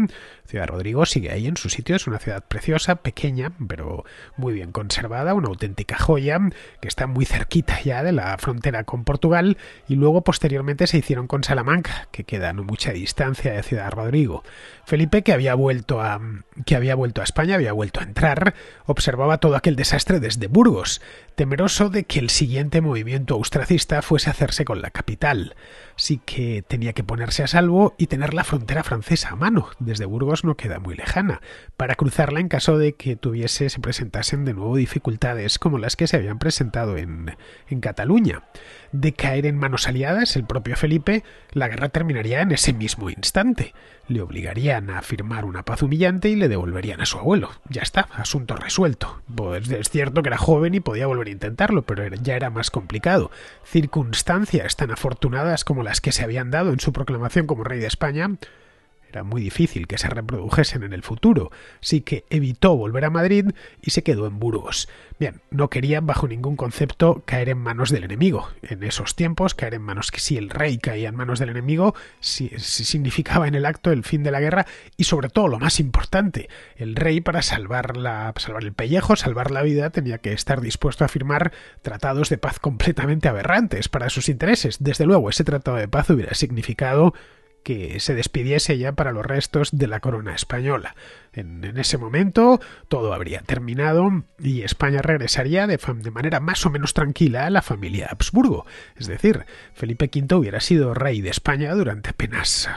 Ciudad Rodrigo sigue ahí en su sitio, es una ciudad preciosa, pequeña, pero muy bien conservada, una auténtica joya, que está muy cerquita ya de la frontera con Portugal, y luego posteriormente se hicieron con Salamanca, que queda a mucha distancia de Ciudad Rodrigo. Felipe, que había vuelto a que había vuelto a España, había vuelto a entrar, observaba todo aquel desastre desde Burgos, temeroso de que el siguiente movimiento austracista fuese hacerse con la capital sí que tenía que ponerse a salvo y tener la frontera francesa a mano. Desde Burgos no queda muy lejana, para cruzarla en caso de que tuviese, se presentasen de nuevo dificultades como las que se habían presentado en, en Cataluña. De caer en manos aliadas, el propio Felipe, la guerra terminaría en ese mismo instante le obligarían a firmar una paz humillante y le devolverían a su abuelo. Ya está, asunto resuelto. Pues es cierto que era joven y podía volver a intentarlo, pero ya era más complicado. Circunstancias tan afortunadas como las que se habían dado en su proclamación como rey de España era muy difícil que se reprodujesen en el futuro, así que evitó volver a Madrid y se quedó en Burgos. Bien, no querían bajo ningún concepto caer en manos del enemigo. En esos tiempos, caer en manos que si el rey caía en manos del enemigo, significaba en el acto el fin de la guerra y sobre todo lo más importante, el rey para salvar, la, salvar el pellejo, salvar la vida, tenía que estar dispuesto a firmar tratados de paz completamente aberrantes para sus intereses. Desde luego, ese tratado de paz hubiera significado que se despidiese ya para los restos de la corona española. En, ese momento todo habría terminado y España regresaría de, de, manera más o menos tranquila a la familia Habsburgo. Es decir, Felipe V hubiera sido rey de España durante apenas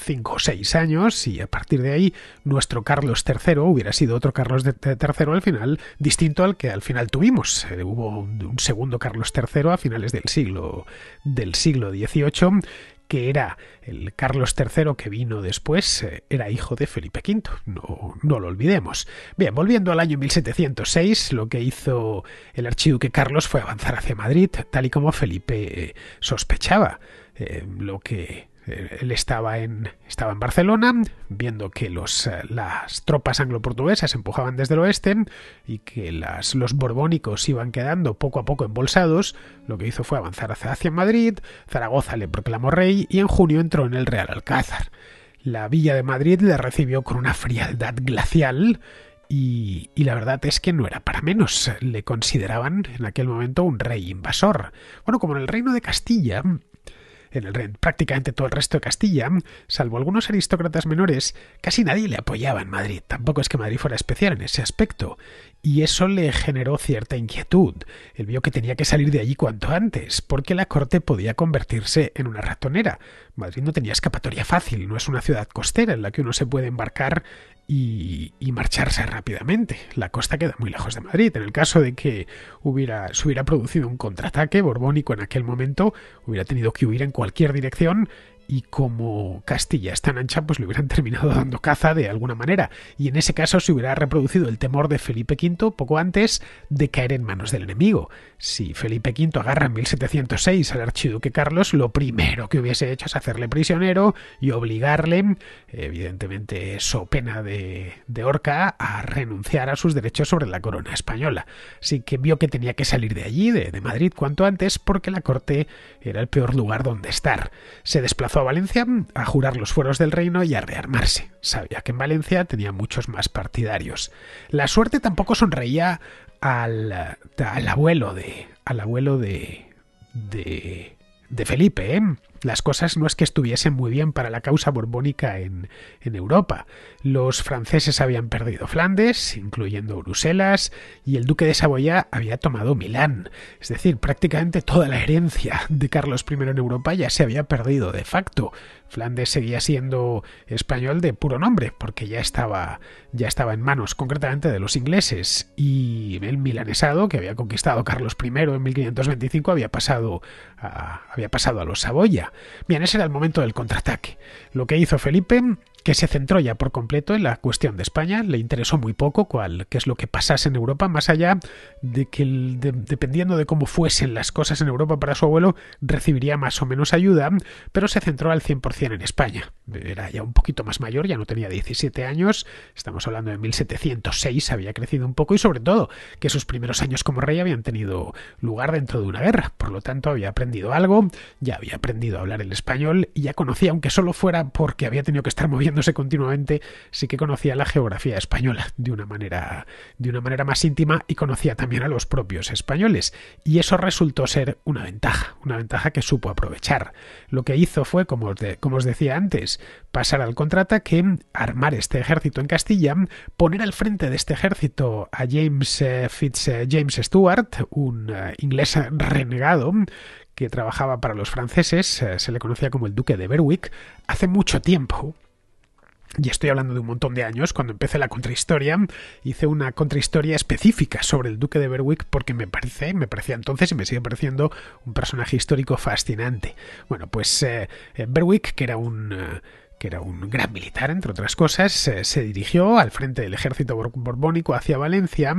5 o 6 años y a partir de ahí nuestro Carlos III hubiera sido otro Carlos III al final, distinto al que al final tuvimos. Eh, hubo un, segundo Carlos III a finales del siglo, del siglo XVIII que era el Carlos III que vino después, eh, era hijo de Felipe V. No, no lo olvidemos. Bien, volviendo al año 1706, lo que hizo el archiduque Carlos fue avanzar hacia Madrid, tal y como Felipe eh, sospechaba. Eh, lo que eh, él estaba en, estaba en Barcelona, viendo que los, eh, las tropas anglo-portuguesas empujaban desde el oeste y que las, los borbónicos iban quedando poco a poco embolsados, lo que hizo fue avanzar hacia, hacia Madrid, Zaragoza le proclamó rey y en junio entró en el Real Alcázar. La villa de Madrid le recibió con una frialdad glacial y, y, la verdad es que no era para menos. Le consideraban en aquel momento un rey invasor. Bueno, como en el reino de Castilla, en el prácticamente todo el resto de Castilla, salvo algunos aristócratas menores, casi nadie le apoyaba en Madrid. Tampoco es que Madrid fuera especial en ese aspecto. Y eso le generó cierta inquietud. Él vio que tenía que salir de allí cuanto antes, porque la corte podía convertirse en una ratonera. Madrid no tenía escapatoria fácil, no es una ciudad costera en la que uno se puede embarcar y, marcharse rápidamente. La costa queda muy lejos de Madrid. En el caso de que hubiera, se hubiera producido un contraataque borbónico en aquel momento, hubiera tenido que huir en cualquier dirección y como Castilla es tan ancha, pues le hubieran terminado dando caza de alguna manera, y en ese caso se hubiera reproducido el temor de Felipe V poco antes de caer en manos del enemigo. Si Felipe V agarra en 1706 al archiduque Carlos, lo primero que hubiese hecho es hacerle prisionero y obligarle, evidentemente so pena de, horca, a renunciar a sus derechos sobre la corona española. Así que vio que tenía que salir de allí, de, de Madrid, cuanto antes, porque la corte era el peor lugar donde estar. Se desplazó a Valencia a jurar los fueros del reino y a rearmarse. Sabía que en Valencia tenía muchos más partidarios. La suerte tampoco sonreía al, al abuelo de. al abuelo de. de. de Felipe, ¿eh? las cosas no es que estuviesen muy bien para la causa borbónica en, Europa. Los franceses habían perdido Flandes, incluyendo Bruselas, y el duque de Saboya había tomado Milán. Es decir, prácticamente toda la herencia de Carlos I en Europa ya se había perdido de facto. Flandes seguía siendo español de puro nombre, porque ya estaba, ya estaba en manos concretamente de los ingleses, y el milanesado que había conquistado Carlos I en 1525 había pasado había pasado a los Saboya. Bien, ese era el momento del contraataque. Lo que hizo Felipe que se centró ya por completo en la cuestión de España, le interesó muy poco cuál, qué es lo que pasase en Europa, más allá de que dependiendo de cómo fuesen las cosas en Europa para su abuelo, recibiría más o menos ayuda, pero se centró al 100% en España. Era ya un poquito más mayor, ya no tenía 17 años, estamos hablando de 1706, había crecido un poco y sobre todo que sus primeros años como rey habían tenido lugar dentro de una guerra, por lo tanto había aprendido algo, ya había aprendido a hablar el español y ya conocía, aunque solo fuera porque había tenido que estar moviendo continuamente, sí que conocía la geografía española de una manera, de una manera más íntima y conocía también a los propios españoles. Y eso resultó ser una ventaja, una ventaja que supo aprovechar. Lo que hizo fue, como os, como decía antes, pasar al contraataque, armar este ejército en Castilla, poner al frente de este ejército a James eh, Fitz eh, James Stuart, un eh, inglés renegado que trabajaba para los franceses, se le conocía como el duque de Berwick, hace mucho tiempo y estoy hablando de un montón de años, cuando empecé la contrahistoria, hice una contrahistoria específica sobre el duque de Berwick porque me parece, me parecía entonces y me sigue pareciendo un personaje histórico fascinante. Bueno, pues eh, eh, Berwick, que era un... Eh, que era un gran militar, entre otras cosas, se dirigió al frente del ejército borbónico hacia Valencia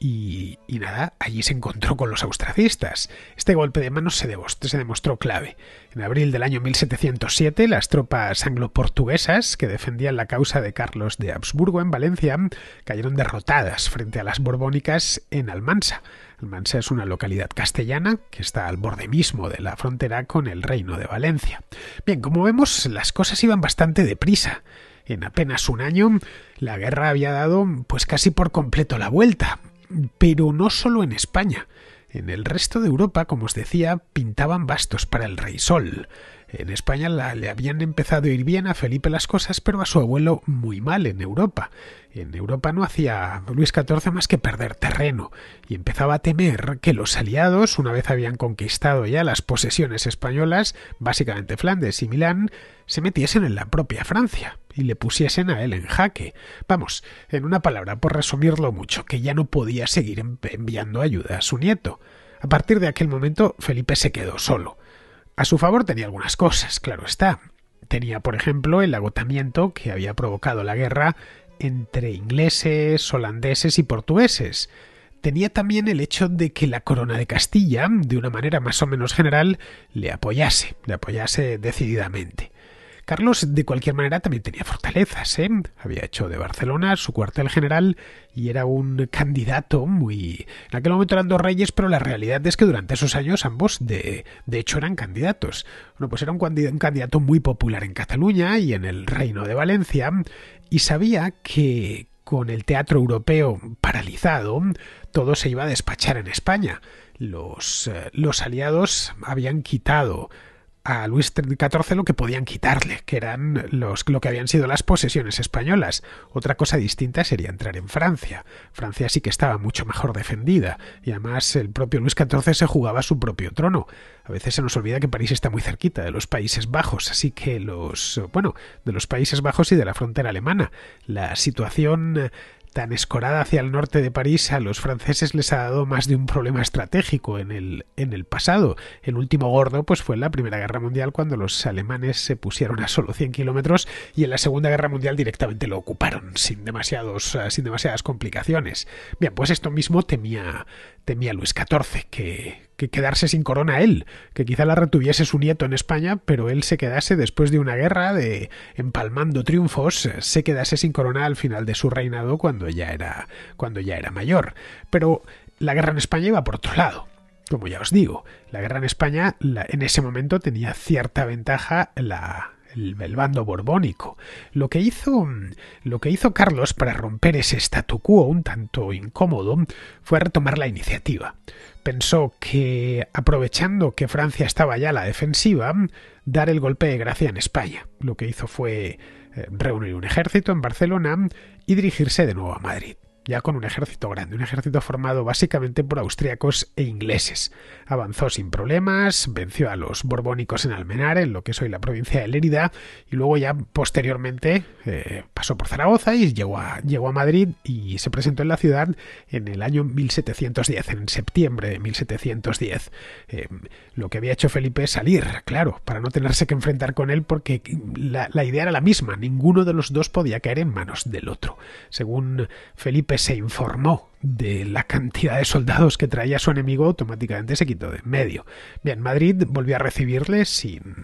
y, nada, allí se encontró con los austracistas. Este golpe de manos se, demostró, clave. En abril del año 1707, las tropas anglo-portuguesas que defendían la causa de Carlos de Habsburgo en Valencia cayeron derrotadas frente a las borbónicas en Almansa. Almansa es una localidad castellana que está al borde mismo de la frontera con el Reino de Valencia. Bien, como vemos, las cosas iban bastante deprisa. En apenas un año, la guerra había dado pues casi por completo la vuelta, pero no solo en España. En el resto de Europa, como os decía, pintaban bastos para el rey Sol. En España le habían empezado a ir bien a Felipe las cosas, pero a su abuelo muy mal en Europa. En Europa no hacía Luis XIV más que perder terreno, y empezaba a temer que los aliados, una vez habían conquistado ya las posesiones españolas, básicamente Flandes y Milán, se metiesen en la propia Francia y le pusiesen a él en jaque. Vamos, en una palabra, por resumirlo mucho, que ya no podía seguir enviando ayuda a su nieto. A partir de aquel momento, Felipe se quedó solo a su favor tenía algunas cosas, claro está. Tenía, por ejemplo, el agotamiento que había provocado la guerra entre ingleses, holandeses y portugueses. Tenía también el hecho de que la corona de Castilla, de una manera más o menos general, le apoyase, le apoyase decididamente. Carlos, de cualquier manera, también tenía fortalezas. ¿eh? Había hecho de Barcelona su cuartel general y era un candidato muy... En aquel momento eran dos reyes, pero la realidad es que durante esos años ambos, de, de hecho, eran candidatos. Bueno, pues era un, candidato muy popular en Cataluña y en el Reino de Valencia y sabía que con el teatro europeo paralizado, todo se iba a despachar en España. los eh, aliados habían quitado a Luis XIV lo que podían quitarle, que eran los, lo que habían sido las posesiones españolas. Otra cosa distinta sería entrar en Francia. Francia sí que estaba mucho mejor defendida y además el propio Luis XIV se jugaba su propio trono. A veces se nos olvida que París está muy cerquita de los Países Bajos, así que los, bueno, de los Países Bajos y de la frontera alemana. La situación tan escorada hacia el norte de París a los franceses les ha dado más de un problema estratégico en el, pasado. El último gordo pues fue en la Primera Guerra Mundial cuando los alemanes se pusieron a solo 100 kilómetros y en la Segunda Guerra Mundial directamente lo ocuparon sin, eh, sin demasiadas complicaciones. Bien, pues esto mismo temía, temía Luis XIV, que, que quedarse sin corona él, que quizá la retuviese su nieto en España, pero él se quedase después de una guerra de empalmando triunfos, se quedase sin corona al final de su reinado cuando ya era cuando ya era mayor. Pero la guerra en España iba por otro lado. Como ya os digo, la guerra en España en ese momento tenía cierta ventaja el, bando borbónico. Lo que, hizo, lo que hizo Carlos para romper ese statu quo un tanto incómodo fue retomar la iniciativa pensó que, aprovechando que Francia estaba ya a la defensiva, dar el golpe de gracia en España. Lo que hizo fue eh, reunir un ejército en Barcelona y dirigirse de nuevo a Madrid ya con un ejército grande, un ejército formado básicamente por austriacos e ingleses. Avanzó sin problemas, venció a los borbónicos en Almenar, en lo que es hoy la provincia de Lérida, y luego ya posteriormente eh, pasó por Zaragoza y llegó a, llegó a Madrid y se presentó en la ciudad en el año 1710, en septiembre de 1710. Eh, lo que había hecho Felipe es salir, claro, para no tenerse que enfrentar con él porque la idea era la misma, ninguno de los dos podía caer en manos del otro. Según Felipe se informó de la cantidad de soldados que traía su enemigo, automáticamente se quitó de en medio. Bien, Madrid volvió a recibirle sin,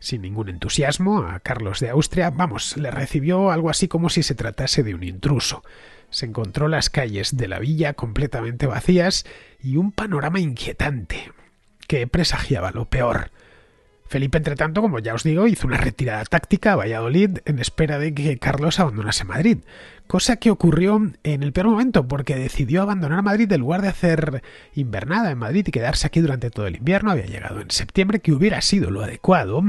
sin ningún entusiasmo a Carlos de Austria. Vamos, le recibió algo así como si se tratase de un intruso. Se encontró las calles de la villa completamente vacías y un panorama inquietante que presagiaba lo peor. Felipe, entre tanto, como ya os digo, hizo una retirada táctica a Valladolid en espera de que Carlos abandonase Madrid, cosa que ocurrió en el peor momento porque decidió abandonar Madrid en lugar de hacer invernada en Madrid y quedarse aquí durante todo el invierno. Había llegado en septiembre, que hubiera sido lo adecuado,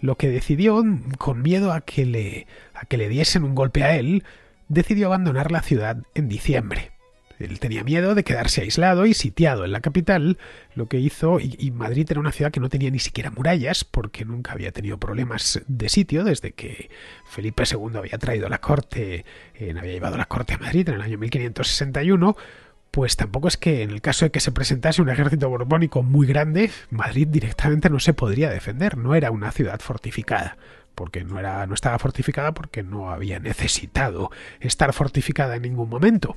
lo que decidió, con miedo a que le, a que le diesen un golpe a él, decidió abandonar la ciudad en diciembre. Él tenía miedo de quedarse aislado y sitiado en la capital, lo que hizo, y, Madrid era una ciudad que no tenía ni siquiera murallas, porque nunca había tenido problemas de sitio desde que Felipe II había traído la corte, eh, había llevado la corte a Madrid en el año 1561 pues tampoco es que en el caso de que se presentase un ejército borbónico muy grande, Madrid directamente no se podría defender, no era una ciudad fortificada, porque no, era, no estaba fortificada porque no había necesitado estar fortificada en ningún momento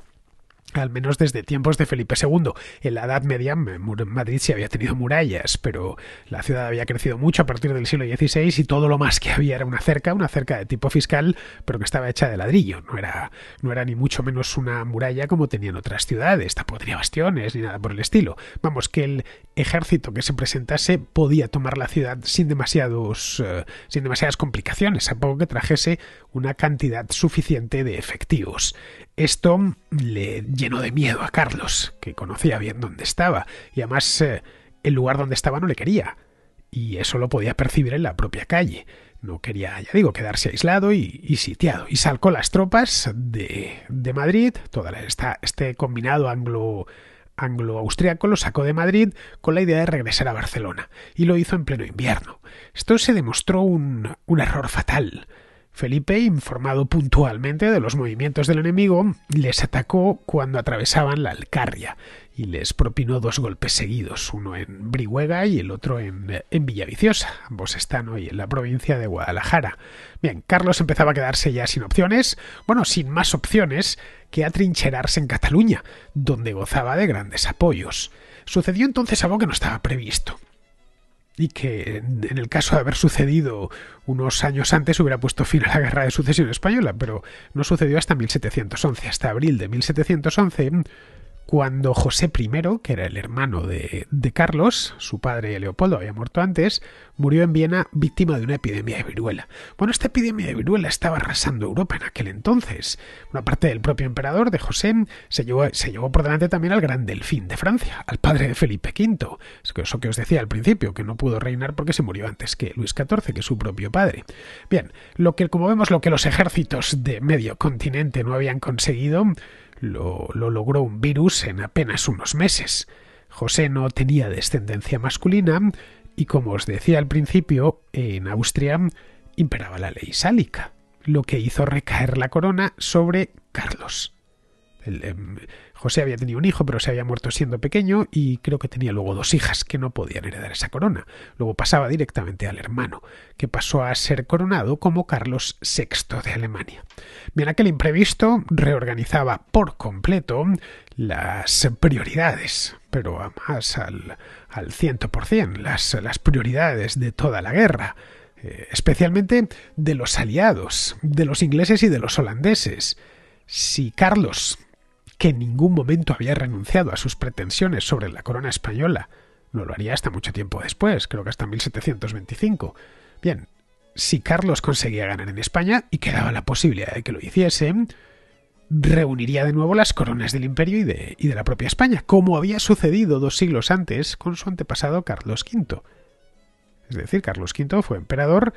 al menos desde tiempos de Felipe II. En la Edad Media Madrid sí había tenido murallas, pero la ciudad había crecido mucho a partir del siglo XVI y todo lo más que había era una cerca, una cerca de tipo fiscal, pero que estaba hecha de ladrillo. No era, no era ni mucho menos una muralla como tenían otras ciudades, tampoco tenía bastiones ni nada por el estilo. Vamos, que el ejército que se presentase podía tomar la ciudad sin demasiados, eh, sin demasiadas complicaciones, a poco que trajese una cantidad suficiente de efectivos. Esto le llenó de miedo a Carlos, que conocía bien dónde estaba, y además eh, el lugar donde estaba no le quería, y eso lo podía percibir en la propia calle. No quería, ya digo, quedarse aislado y, sitiado. Y salcó las tropas de, de Madrid, todo este combinado anglo austriaco lo sacó de Madrid con la idea de regresar a Barcelona, y lo hizo en pleno invierno. Esto se demostró un error fatal. Felipe, informado puntualmente de los movimientos del enemigo, les atacó cuando atravesaban la Alcarria y les propinó dos golpes seguidos, uno en Brihuega y el otro en, Villaviciosa. Ambos están hoy en la provincia de Guadalajara. Bien, Carlos empezaba a quedarse ya sin opciones, bueno, sin más opciones que atrincherarse en Cataluña, donde gozaba de grandes apoyos. Sucedió entonces algo que no estaba previsto y que en el caso de haber sucedido unos años antes hubiera puesto fin a la guerra de sucesión española, pero no sucedió hasta 1711. Hasta abril de 1711 cuando José I, que era el hermano de, Carlos, su padre Leopoldo había muerto antes, murió en Viena víctima de una epidemia de viruela. Bueno, esta epidemia de viruela estaba arrasando Europa en aquel entonces. Una parte del propio emperador de José se llevó, se llevó por delante también al gran delfín de Francia, al padre de Felipe V. Es eso que os decía al principio, que no pudo reinar porque se murió antes que Luis XIV, que su propio padre. Bien, lo que, como vemos, lo que los ejércitos de medio continente no habían conseguido, lo, logró un virus en apenas unos meses. José no tenía descendencia masculina y, como os decía al principio, en Austria imperaba la ley sálica, lo que hizo recaer la corona sobre Carlos. Em, José había tenido un hijo, pero se había muerto siendo pequeño y creo que tenía luego dos hijas que no podían heredar esa corona. Luego pasaba directamente al hermano, que pasó a ser coronado como Carlos VI de Alemania. Bien, aquel imprevisto reorganizaba por completo las prioridades, pero más al, al 100%, las, las prioridades de toda la guerra eh, especialmente de los aliados, de los ingleses y de los holandeses. Si Carlos que en ningún momento había renunciado a sus pretensiones sobre la corona española. No lo haría hasta mucho tiempo después, creo que hasta 1725. Bien, si Carlos conseguía ganar en España, y quedaba la posibilidad de que lo hiciese, reuniría de nuevo las coronas del imperio y de, y de la propia España, como había sucedido dos siglos antes con su antepasado Carlos V. Es decir, Carlos V fue emperador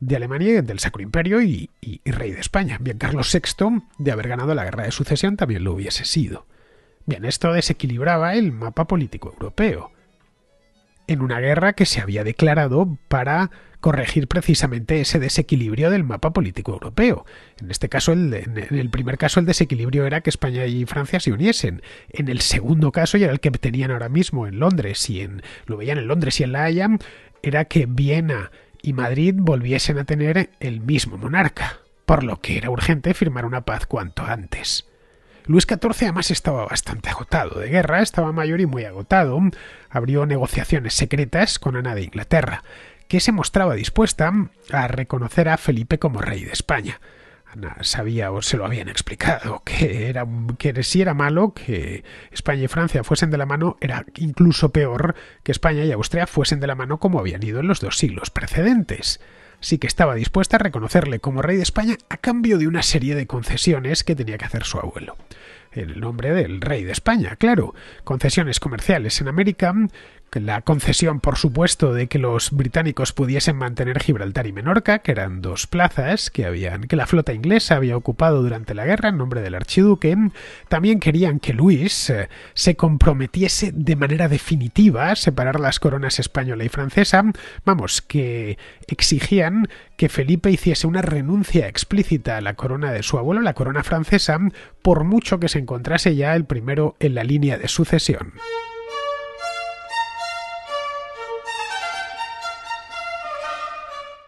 de Alemania, del Sacro Imperio y, rey de España. Bien, Carlos VI, de haber ganado la Guerra de Sucesión, también lo hubiese sido. Bien, esto desequilibraba el mapa político europeo. En una guerra que se había declarado para corregir precisamente ese desequilibrio del mapa político europeo. En este caso, en el primer caso, el desequilibrio era que España y Francia se uniesen. En el segundo caso, y era el que tenían ahora mismo en Londres y en. lo veían en Londres y en La Haya, era que Viena y Madrid volviesen a tener el mismo monarca, por lo que era urgente firmar una paz cuanto antes. Luis XIV además estaba bastante agotado de guerra, estaba mayor y muy agotado, abrió negociaciones secretas con Ana de Inglaterra, que se mostraba dispuesta a reconocer a Felipe como rey de España sabía o se lo habían explicado, que, era, que si era malo que España y Francia fuesen de la mano, era incluso peor que España y Austria fuesen de la mano como habían ido en los dos siglos precedentes. Así que estaba dispuesta a reconocerle como rey de España a cambio de una serie de concesiones que tenía que hacer su abuelo el nombre del rey de España, claro, concesiones comerciales en América, la concesión, por supuesto, de que los británicos pudiesen mantener Gibraltar y Menorca, que eran dos plazas que, habían, que la flota inglesa había ocupado durante la guerra en nombre del archiduque. También querían que Luis eh, se comprometiese de manera definitiva a separar las coronas española y francesa. Vamos, que exigían que Felipe hiciese una renuncia explícita a la corona de su abuelo, la corona francesa, por mucho que se encontrase ya el primero en la línea de sucesión.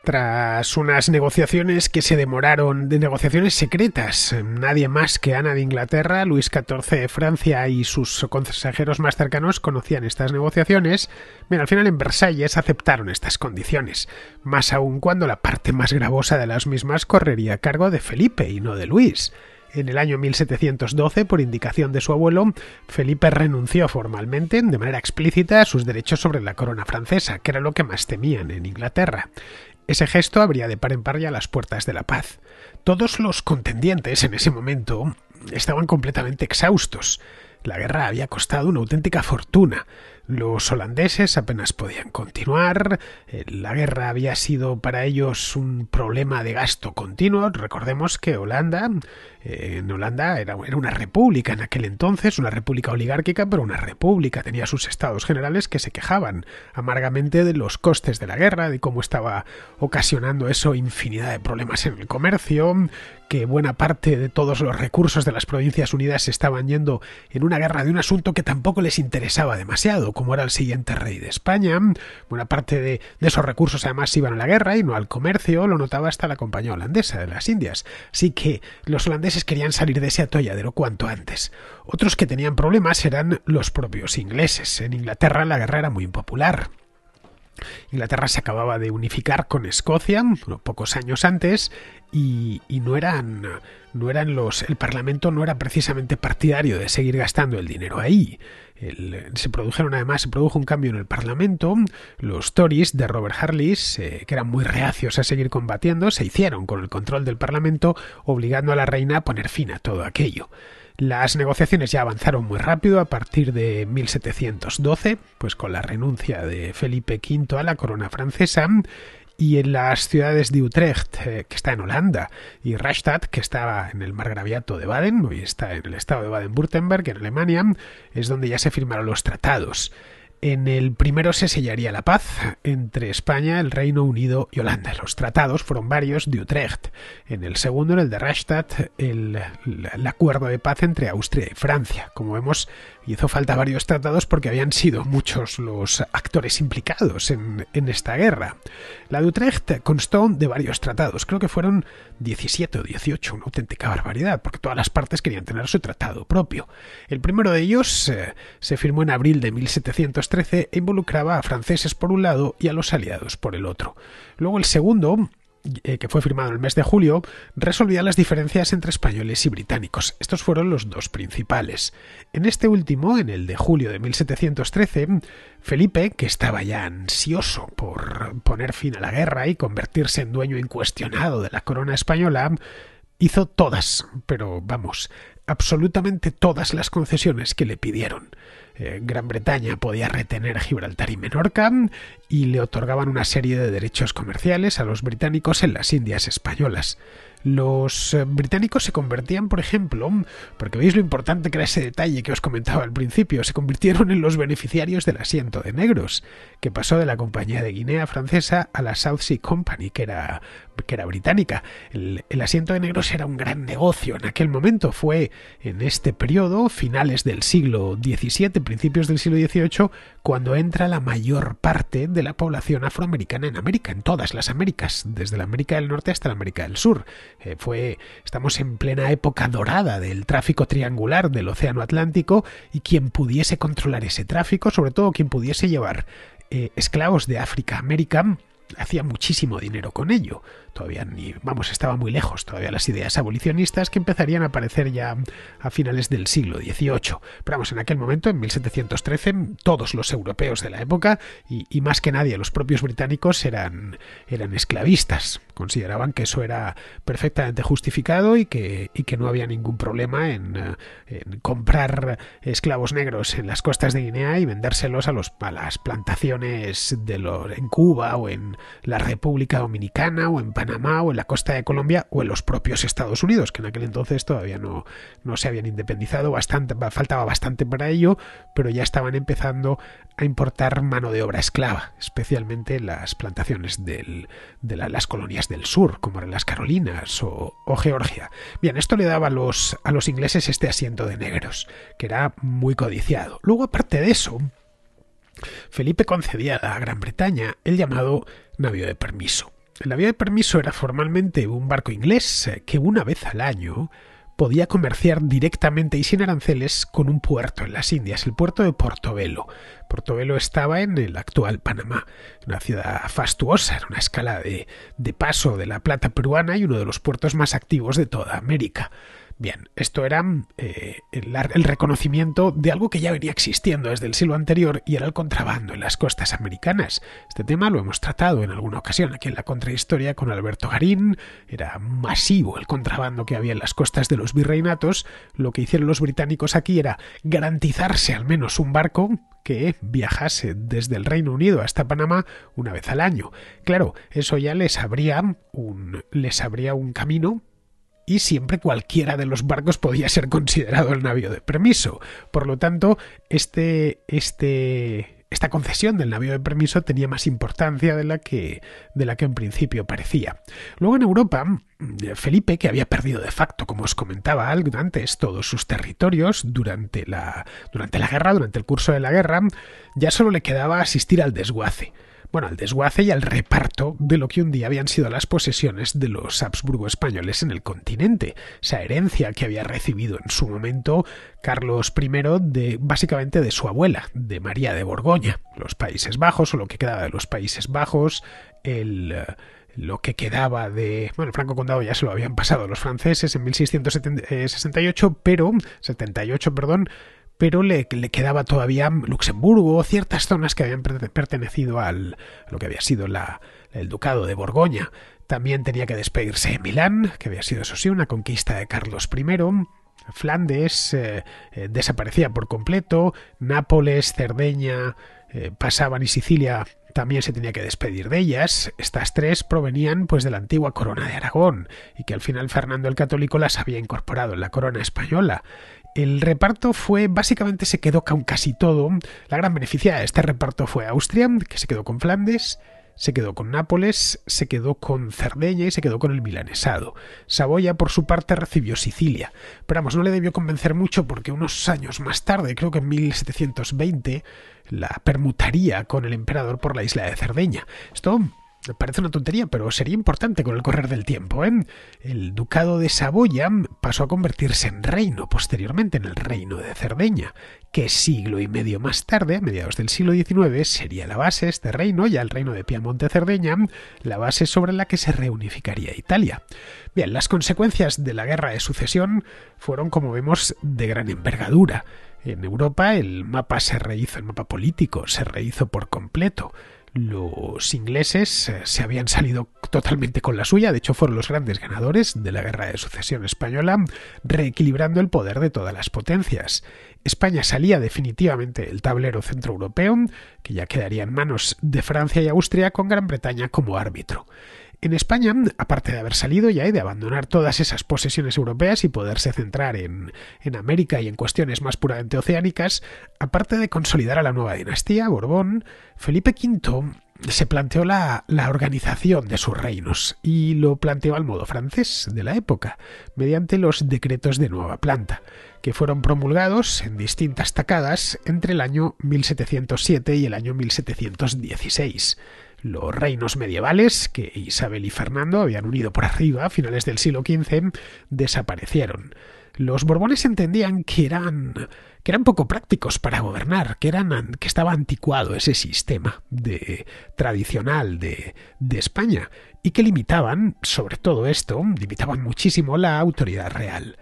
Tras unas negociaciones que se demoraron, de negociaciones secretas, nadie más que Ana de Inglaterra, Luis XIV de Francia y sus consejeros más cercanos conocían estas negociaciones, al final en Versalles aceptaron estas condiciones, más aún cuando la parte más gravosa de las mismas correría a cargo de Felipe y no de Luis. En el año 1712, por indicación de su abuelo, Felipe renunció formalmente, de manera explícita, a sus derechos sobre la corona francesa, que era lo que más temían en Inglaterra. Ese gesto abría de par en par ya las puertas de la paz. Todos los contendientes en ese momento estaban completamente exhaustos. La guerra había costado una auténtica fortuna. Los holandeses apenas podían continuar. Eh, la guerra había sido para ellos un problema de gasto continuo. Recordemos que Holanda eh, en Holanda era, una república en aquel entonces, una república oligárquica, pero una república. Tenía sus estados generales que se quejaban amargamente de los costes de la guerra, de cómo estaba ocasionando eso infinidad de problemas en el comercio, que buena parte de todos los recursos de las Provincias Unidas se estaban yendo en una guerra de un asunto que tampoco les interesaba demasiado, como era el siguiente rey de España. Buena parte de, de esos recursos además iban a la guerra y no al comercio, lo notaba hasta la compañía holandesa de las Indias. Así que los holandeses querían salir de ese atolladero cuanto antes. Otros que tenían problemas eran los propios ingleses. En Inglaterra la guerra era muy impopular. Inglaterra se acababa de unificar con Escocia unos pocos años antes y, no eran no eran los el Parlamento no era precisamente partidario de seguir gastando el dinero ahí. se produjeron además se produjo un cambio en el Parlamento. Los Tories de Robert Harley eh, que eran muy reacios a seguir combatiendo, se hicieron con el control del Parlamento, obligando a la reina a poner fin a todo aquello. Las negociaciones ya avanzaron muy rápido a partir de 1712, pues con la renuncia de Felipe V a la corona francesa y en las ciudades de Utrecht, eh, que está en Holanda, y Rastatt, que estaba en el margraviato de Baden, hoy está en el estado de Baden-Württemberg, en Alemania, es donde ya se firmaron los tratados. En el primero se sellaría la paz entre España, el Reino Unido y Holanda. Los tratados fueron varios de Utrecht. En el segundo, en el de Rastatt, el, el acuerdo de paz entre Austria y Francia. Como vemos, hizo falta varios tratados porque habían sido muchos los actores implicados en, esta guerra. La de Utrecht constó de varios tratados, creo que fueron 17 o 18, una auténtica barbaridad, porque todas las partes querían tener su tratado propio. El primero de ellos eh, se firmó en abril de 1713 e involucraba a franceses por un lado y a los aliados por el otro. Luego el segundo, eh, que fue firmado en el mes de julio, resolvía las diferencias entre españoles y británicos. Estos fueron los dos principales. En este último, en el de julio de 1713, Felipe, que estaba ya ansioso por poner fin a la guerra y convertirse en dueño incuestionado de la corona española, hizo todas, pero vamos, absolutamente todas las concesiones que le pidieron. Eh, Gran Bretaña podía retener Gibraltar y Menorca y le otorgaban una serie de derechos comerciales a los británicos en las Indias españolas. Los eh, británicos se convertían, por ejemplo, porque veis lo importante que era ese detalle que os comentaba al principio, se convirtieron en los beneficiarios del asiento de negros, que pasó de la Compañía de Guinea Francesa a la South Sea Company, que era que era británica. El, asiento de negros era un gran negocio en aquel momento. Fue en este periodo, finales del siglo XVII, principios del siglo XVIII, cuando entra la mayor parte de la población afroamericana en América, en todas las Américas, desde la América del Norte hasta la América del Sur. Eh, fue, estamos en plena época dorada del tráfico triangular del Océano Atlántico y quien pudiese controlar ese tráfico, sobre todo quien pudiese llevar eh, esclavos de África a América, hacía muchísimo dinero con ello todavía ni, vamos, estaba muy lejos todavía las ideas abolicionistas que empezarían a aparecer ya a finales del siglo XVIII. Pero vamos, en aquel momento, en 1713, todos los europeos de la época y, más que nadie los propios británicos eran, eran esclavistas. Consideraban que eso era perfectamente justificado y que, que no había ningún problema en, comprar esclavos negros en las costas de Guinea y vendérselos a, los, a las plantaciones de en Cuba o en la República Dominicana o en Panamá o en la costa de Colombia o en los propios Estados Unidos, que en aquel entonces todavía no, no se habían independizado, bastante, faltaba bastante para ello, pero ya estaban empezando a importar mano de obra esclava, especialmente las plantaciones de las colonias del sur, como eran las Carolinas o, Georgia. Bien, esto le daba a los, a los ingleses este asiento de negros, que era muy codiciado. Luego, aparte de eso, Felipe concedía a Gran Bretaña el llamado navío de permiso. La vía de permiso era formalmente un barco inglés eh, que una vez al año podía comerciar directamente y sin aranceles con un puerto en las Indias, el puerto de Portobelo. Portobelo estaba en el actual Panamá, una ciudad fastuosa en una escala de, de paso de la plata peruana y uno de los puertos más activos de toda América. Bien, esto era eh, el, reconocimiento de algo que ya venía existiendo desde el siglo anterior y era el contrabando en las costas americanas. Este tema lo hemos tratado en alguna ocasión aquí en la contrahistoria con Alberto Garín. Era masivo el contrabando que había en las costas de los virreinatos. Lo que hicieron los británicos aquí era garantizarse al menos un barco que viajase desde el Reino Unido hasta Panamá una vez al año. Claro, eso ya les les abría un camino y siempre cualquiera de los barcos podía ser considerado el navío de permiso. Por lo tanto, este, este, esta concesión del navío de permiso tenía más importancia de la, que, de la que en principio parecía. Luego en Europa, Felipe, que había perdido de facto, como os comentaba antes, todos sus territorios durante la, durante la guerra, durante el curso de la guerra, ya solo le quedaba asistir al desguace bueno, al desguace y al reparto de lo que un día habían sido las posesiones de los Habsburgo españoles en el continente, esa herencia que había recibido en su momento Carlos I de básicamente de su abuela, de María de Borgoña, los Países Bajos o lo que quedaba de los Países Bajos, el eh, lo que quedaba de... Bueno, Franco Condado ya se lo habían pasado los franceses en 1668, eh, pero... 78, perdón, pero le, quedaba todavía Luxemburgo, ciertas zonas que habían pertenecido al, a lo que había sido el Ducado de Borgoña. También tenía que despedirse Milán, que había sido, eso sí, una conquista de Carlos I. Flandes eh, eh, desaparecía por completo, Nápoles, Cerdeña, eh, pasaban y Sicilia también se tenía que despedir de ellas. Estas tres provenían pues de la antigua corona de Aragón y que al final Fernando el Católico las había incorporado en la corona española. El reparto fue, básicamente se quedó con casi todo. La gran beneficiada de este reparto fue Austria, que se quedó con Flandes, se quedó con Nápoles, se quedó con Cerdeña y se quedó con el milanesado. Saboya, por su parte, recibió Sicilia. Pero vamos, no le debió convencer mucho porque unos años más tarde, creo que en 1720, la permutaría con el emperador por la isla de Cerdeña. Esto Parece una tontería, pero sería importante con el correr del tiempo. ¿eh? El ducado de Saboya pasó a convertirse en reino, posteriormente en el reino de Cerdeña, que siglo y medio más tarde, a mediados del siglo XIX, sería la base, este reino, ya el reino de Piamonte-Cerdeña, la base sobre la que se reunificaría Italia. Bien, las consecuencias de la guerra de sucesión fueron, como vemos, de gran envergadura. En Europa el mapa se rehizo, el mapa político se rehizo por completo. Los ingleses eh, se habían salido totalmente con la suya, de hecho fueron los grandes ganadores de la Guerra de Sucesión Española, reequilibrando el poder de todas las potencias. España salía definitivamente del tablero centroeuropeo, que ya quedaría en manos de Francia y Austria con Gran Bretaña como árbitro. En España, aparte de haber salido ya y de abandonar todas esas posesiones europeas y poderse centrar en, América y en cuestiones más puramente oceánicas, aparte de consolidar a la nueva dinastía, Borbón, Felipe V se planteó la, la, organización de sus reinos y lo planteó al modo francés de la época, mediante los decretos de nueva planta, que fueron promulgados en distintas tacadas entre el año 1707 y el año 1716 los reinos medievales que Isabel y Fernando habían unido por arriba a finales del siglo XV desaparecieron. Los Borbones entendían que eran que eran poco prácticos para gobernar, que, eran, que estaba anticuado ese sistema de, tradicional de, de España y que limitaban, sobre todo esto, limitaban muchísimo la autoridad real.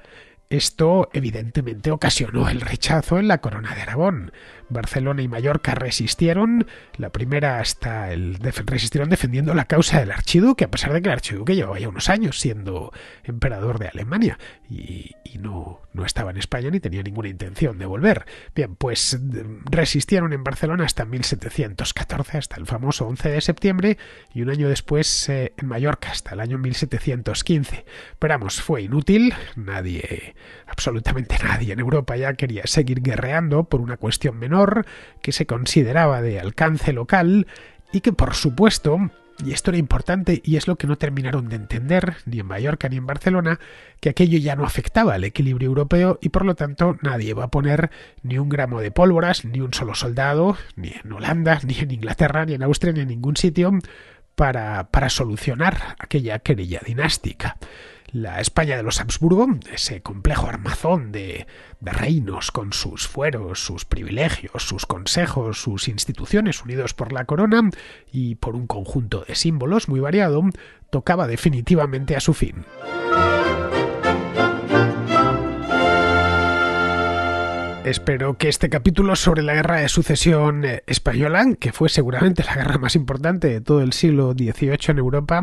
Esto evidentemente ocasionó el rechazo en la corona de Aragón, Barcelona y Mallorca resistieron, la primera hasta el resistieron defendiendo la causa del archiduque, a pesar de que el archiduque llevaba ya unos años siendo emperador de Alemania y, no, no estaba en España ni tenía ninguna intención de volver. Bien, pues resistieron en Barcelona hasta 1714, hasta el famoso 11 de septiembre, y un año después eh, en Mallorca, hasta el año 1715. Pero vamos, fue inútil, nadie, absolutamente nadie en Europa ya quería seguir guerreando por una cuestión menor que se consideraba de alcance local y que por supuesto y esto era importante y es lo que no terminaron de entender, ni en Mallorca ni en Barcelona, que aquello ya no afectaba al equilibrio europeo y por lo tanto nadie va a poner ni un gramo de pólvoras, ni un solo soldado, ni en Holanda, ni en Inglaterra, ni en Austria, ni en ningún sitio para, para solucionar aquella querella dinástica. La España de los Habsburgo, ese complejo armazón de, reinos con sus fueros, sus privilegios, sus consejos, sus instituciones unidos por la corona y por un conjunto de símbolos muy variado, tocaba definitivamente a su fin. Espero que este capítulo sobre la guerra de sucesión eh, española, que fue seguramente la guerra más importante de todo el siglo XVIII en Europa,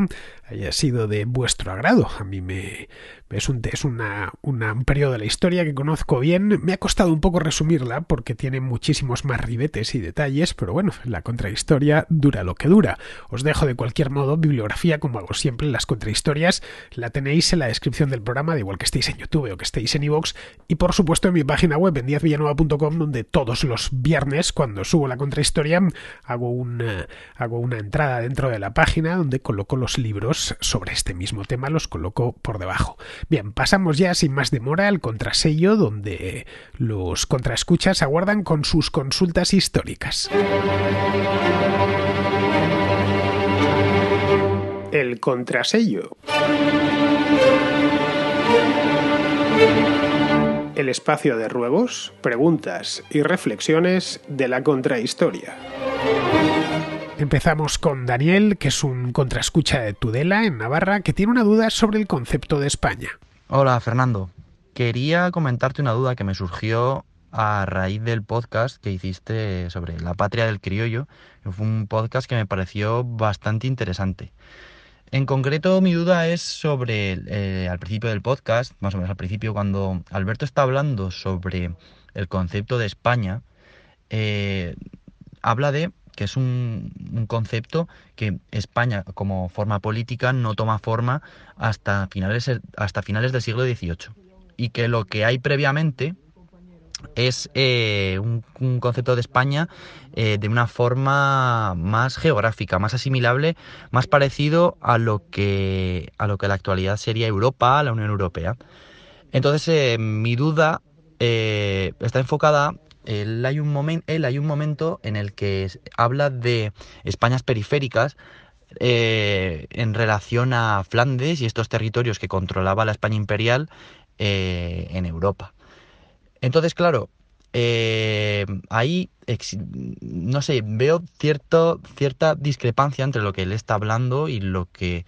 haya sido de vuestro agrado. A mí me es, un, es un periodo de la historia que conozco bien. Me ha costado un poco resumirla porque tiene muchísimos más ribetes y detalles, pero bueno, la contrahistoria dura lo que dura. Os dejo de cualquier modo bibliografía, como hago siempre, en las contrahistorias la tenéis en la descripción del programa, de igual que estéis en YouTube o que estéis en iVoox, y por supuesto en mi página web en diezvillanova.com, donde todos los viernes, cuando subo la contrahistoria, hago una, hago una entrada dentro de la página donde coloco los libros sobre este mismo tema, los coloco por debajo. Bien, pasamos ya sin más demora al contrasello donde los contraescuchas aguardan con sus consultas históricas. El contrasello. El espacio de ruegos, preguntas y reflexiones de la contrahistoria. Empezamos con Daniel, que es un contraescucha de Tudela en Navarra, que tiene una duda sobre el concepto de España. Hola Fernando, quería comentarte una duda que me surgió a raíz del podcast que hiciste sobre la patria del criollo. Fue un podcast que me pareció bastante interesante. En concreto, mi duda es sobre, eh, al principio del podcast, más o menos al principio, cuando Alberto está hablando sobre el concepto de España, eh, habla de que es un, concepto que España como forma política no toma forma hasta finales, hasta finales del siglo XVIII. Y que lo que hay previamente es eh, un, concepto de España eh, de una forma más geográfica, más asimilable, más parecido a lo que a lo que la actualidad sería Europa, la Unión Europea. Entonces eh, mi duda está enfocada él hay, un hay un momento en el que habla de Españas periféricas eh, en relación a Flandes y estos territorios que controlaba la España imperial eh, en Europa. Entonces, claro, eh, ahí no sé, veo cierta discrepancia entre lo que él está hablando y lo que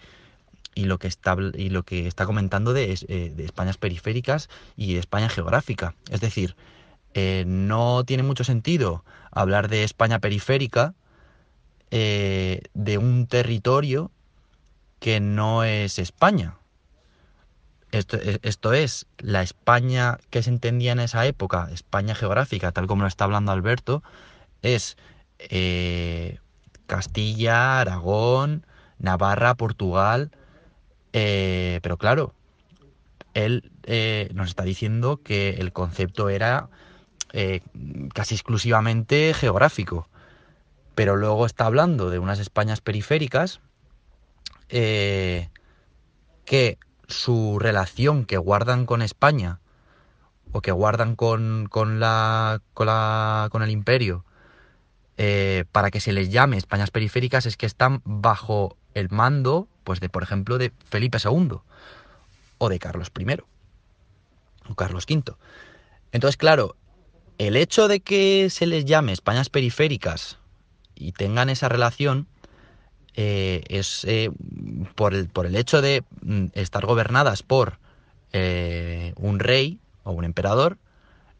y lo que está lo que está comentando de, de Españas periféricas y España geográfica. Es decir, eh, no tiene mucho sentido hablar de España periférica, eh, de un territorio que no es España. E, esto, es, la España que se entendía en esa época, España geográfica, tal como lo está hablando Alberto, es eh, Castilla, Aragón, Navarra, Portugal. pero claro, él nos está diciendo que el concepto era eh, casi exclusivamente geográfico. Pero luego está hablando de unas Españas periféricas eh, que su relación que guardan con España o que guardan con, con, la, con, la, con el imperio eh, para que se les llame Españas periféricas es que están bajo el mando, pues de por ejemplo, de Felipe II o de Carlos I o Carlos V. Entonces, claro, el hecho de que se les llame Españas periféricas y tengan esa relación eh, es eh, por, el, hecho de mm, estar gobernadas por eh, un rey o un emperador,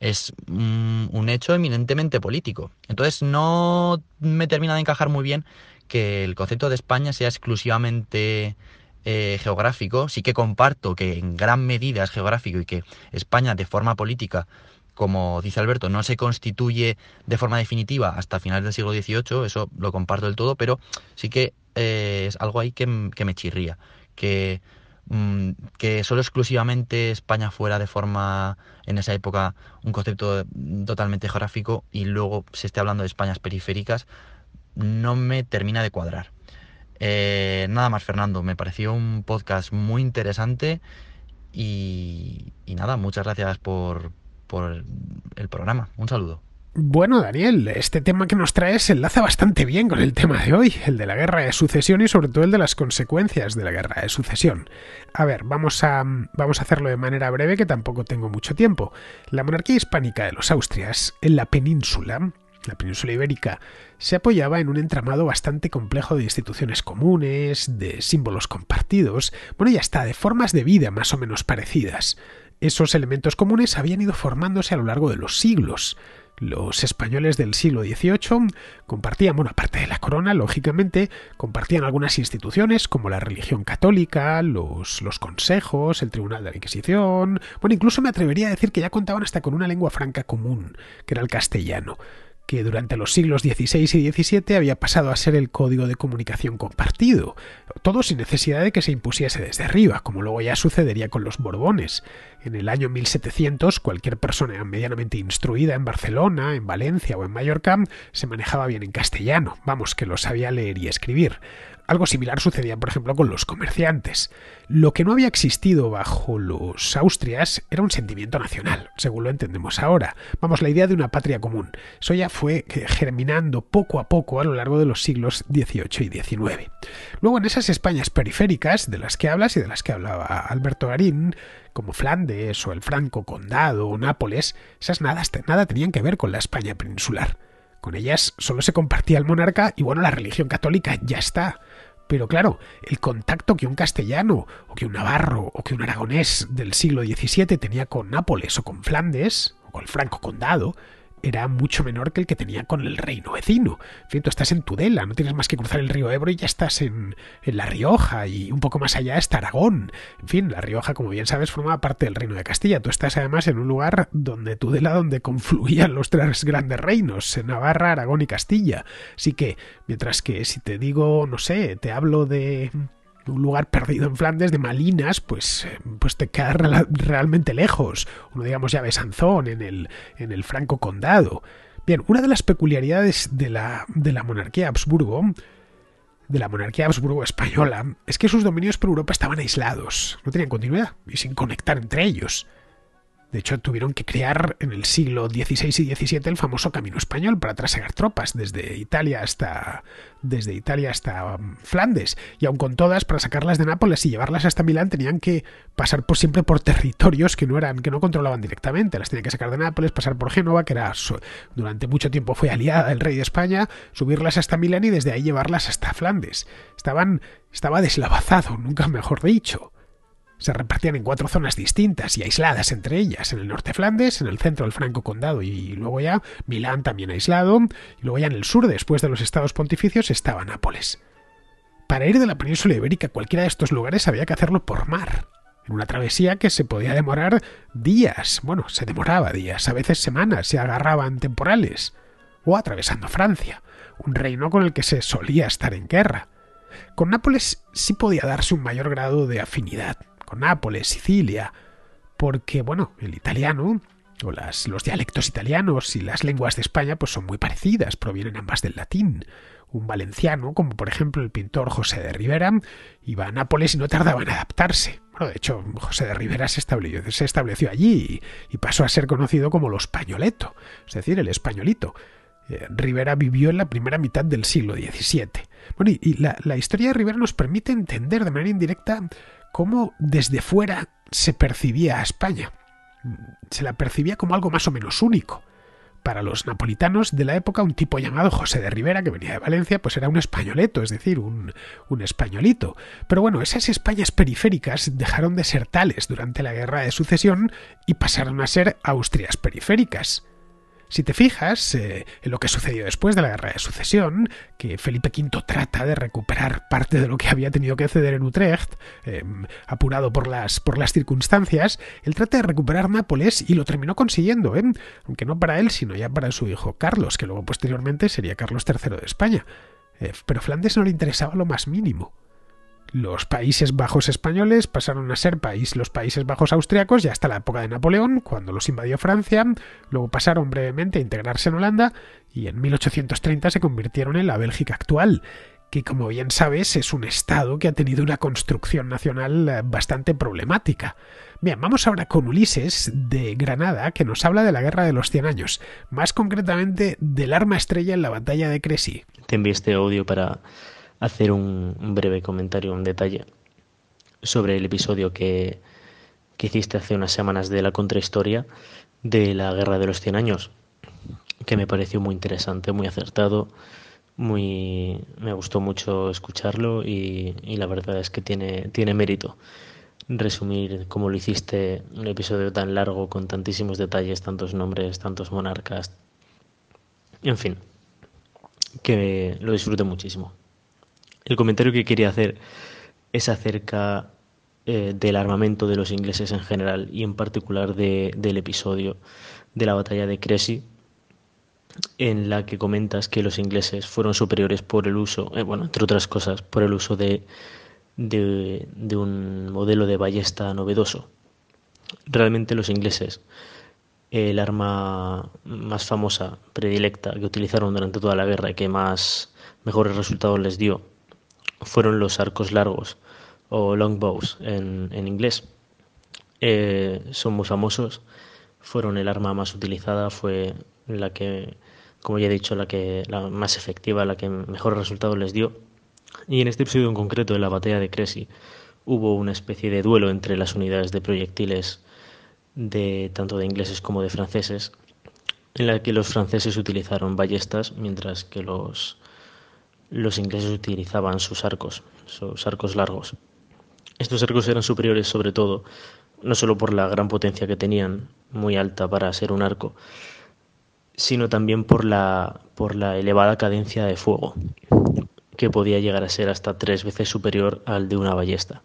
es mm, un hecho eminentemente político. Entonces no me termina de encajar muy bien que el concepto de España sea exclusivamente geográfico. Sí que comparto que en gran medida es geográfico y que España de forma política como dice Alberto, no se constituye de forma definitiva hasta finales del siglo XVIII, eso lo comparto del todo, pero sí que eh, es algo ahí que, me chirría, que, mm, que solo exclusivamente España fuera de forma, en esa época, un concepto totalmente geográfico y luego se esté hablando de Españas periféricas, no me termina de cuadrar. Eh, nada más, Fernando, me pareció un podcast muy interesante y nada, muchas gracias por, por el programa. Un saludo. Bueno, Daniel, este tema que nos traes se enlaza bastante bien con el tema de hoy, el de la guerra de sucesión y sobre todo el de las consecuencias de la guerra de sucesión. A ver, vamos a, vamos a hacerlo de manera breve, que tampoco tengo mucho tiempo. La monarquía hispánica de los Austrias, en la península, la península ibérica, se apoyaba en un entramado bastante complejo de instituciones comunes, de símbolos compartidos, bueno, y hasta de formas de vida más o menos parecidas. Esos elementos comunes habían ido formándose a lo largo de los siglos. Los españoles del siglo XVIII compartían, bueno, aparte de la corona, lógicamente, compartían algunas instituciones como la religión católica, los, consejos, el Tribunal de la Inquisición, bueno, incluso me atrevería a decir que ya contaban hasta con una lengua franca común, que era el castellano que durante los siglos XVI y XVII había pasado a ser el código de comunicación compartido, todo sin necesidad de que se impusiese desde arriba, como luego ya sucedería con los Borbones. En el año 1700, cualquier persona medianamente instruida en Barcelona, en Valencia o en Mallorca se manejaba bien en castellano, vamos, que lo sabía leer y escribir algo similar sucedía, por ejemplo, con los comerciantes. Lo que no había existido bajo los Austrias era un sentimiento nacional, según lo entendemos ahora. Vamos, la idea de una patria común. Eso ya fue germinando poco a poco a lo largo de los siglos XVIII y XIX. Luego, en esas Españas periféricas de las que hablas y de las que hablaba Alberto Garín, como Flandes o el Franco Condado o Nápoles, esas nada, nada tenían que ver con la España peninsular. Con ellas solo se compartía el monarca y bueno, la religión católica ya está. Pero claro, el contacto que un castellano, o que un navarro, o que un aragonés del siglo XVII tenía con Nápoles o con Flandes, o con el Franco Condado, era mucho menor que el que tenía con el reino vecino. En fin, tú estás en Tudela, no tienes más que cruzar el río Ebro y ya estás en, en La Rioja y un poco más allá está Aragón. En fin, La Rioja, como bien sabes, formaba parte del reino de Castilla. Tú estás además en un lugar donde Tudela, donde confluían los tres grandes reinos, Navarra, Aragón y Castilla. Así que, mientras que si te digo, no sé, te hablo de un lugar perdido en Flandes de Malinas, pues, eh, pues te queda realmente lejos. Uno, digamos, ya Besanzón, Sanzón en el, en el Franco Condado. Bien, una de las peculiaridades de la monarquía Habsburgo, de la monarquía Habsburgo española, es que sus dominios por Europa estaban aislados, no tenían continuidad y sin conectar entre ellos. De hecho, tuvieron que crear en el siglo XVI y XVII el famoso Camino Español para trasegar tropas desde Italia hasta, desde Italia hasta um, Flandes. Y aun con todas, para sacarlas de Nápoles y llevarlas hasta Milán, tenían que pasar por siempre por territorios que no, eran, que no controlaban directamente. Las tenían que sacar de Nápoles, pasar por Génova, que era, durante mucho tiempo fue aliada del rey de España, subirlas hasta Milán y desde ahí llevarlas hasta Flandes. Estaban, estaba deslavazado, nunca mejor dicho se repartían en cuatro zonas distintas y aisladas entre ellas, en el norte Flandes, en el centro del Franco Condado y luego ya Milán también aislado, y luego ya en el sur, después de los estados pontificios, estaba Nápoles. Para ir de la península ibérica a cualquiera de estos lugares había que hacerlo por mar, en una travesía que se podía demorar días, bueno, se demoraba días, a veces semanas, se agarraban temporales, o atravesando Francia, un reino con el que se solía estar en guerra. Con Nápoles sí podía darse un mayor grado de afinidad, con Nápoles, Sicilia, porque, bueno, el italiano o las, los dialectos italianos y las lenguas de España pues son muy parecidas, provienen ambas del latín. Un valenciano, como por ejemplo el pintor José de Rivera, iba a Nápoles y no tardaba en adaptarse. Bueno, de hecho, José de Rivera se estableció, allí y, pasó a ser conocido como lo españoleto, es decir, el españolito. Eh, Rivera vivió en la primera mitad del siglo XVII. Bueno, y, la, historia de Rivera nos permite entender de manera indirecta cómo desde fuera se percibía a España. Se la percibía como algo más o menos único. Para los napolitanos de la época, un tipo llamado José de Rivera, que venía de Valencia, pues era un españoleto, es decir, un, un españolito. Pero bueno, esas Españas periféricas dejaron de ser tales durante la Guerra de Sucesión y pasaron a ser Austrias periféricas. Si te fijas eh, en lo que sucedió después de la Guerra de Sucesión, que Felipe V trata de recuperar parte de lo que había tenido que ceder en Utrecht, em, apurado por las, por las circunstancias, él trata de recuperar Nápoles y lo terminó consiguiendo, ¿eh? aunque no para él, sino ya para su hijo Carlos, que luego posteriormente sería Carlos III de España. Eh, pero Flandes no le interesaba lo más mínimo los Países Bajos españoles pasaron a ser país los Países Bajos austriacos ya hasta la época de Napoleón, cuando los invadió Francia, luego pasaron brevemente a integrarse en Holanda y en 1830 se convirtieron en la Bélgica actual, que como bien sabes es un estado que ha tenido una construcción nacional eh, bastante problemática. Bien, vamos ahora con Ulises de Granada, que nos habla de la Guerra de los Cien Años, más concretamente del arma estrella en la batalla de Crecy. Te envié este audio para hacer un, breve comentario, un detalle sobre el episodio que, hiciste hace unas semanas de la contrahistoria de la Guerra de los 100 Años, que me pareció muy interesante, muy acertado, muy me gustó mucho escucharlo y, la verdad es que tiene, tiene mérito resumir como lo hiciste un episodio tan largo con tantísimos detalles, tantos nombres, tantos monarcas, en fin, que lo disfruté muchísimo. El comentario que quería hacer es acerca eh, del armamento de los ingleses en general y en particular del episodio de la batalla de Crecy en la que comentas que los ingleses fueron superiores por el uso, eh, bueno, entre otras cosas, por el uso de, un modelo de ballesta novedoso. Realmente los ingleses, el arma más famosa, predilecta, que utilizaron durante toda la guerra y que más mejores resultados les dio, fueron los arcos largos o longbows en, en inglés. Eh, son muy famosos, fueron el arma más utilizada, fue la que, como ya he dicho, la, que, la más efectiva, la que mejor resultado les dio. Y en este episodio en concreto, de la batalla de Crecy, hubo una especie de duelo entre las unidades de proyectiles de tanto de ingleses como de franceses, en la que los franceses utilizaron ballestas, mientras que los los ingleses utilizaban sus arcos, sus arcos largos. Estos arcos eran superiores sobre todo, no solo por la gran potencia que tenían, muy alta para ser un arco, sino también por la, por la elevada cadencia de fuego, que podía llegar a ser hasta tres veces superior al de una ballesta.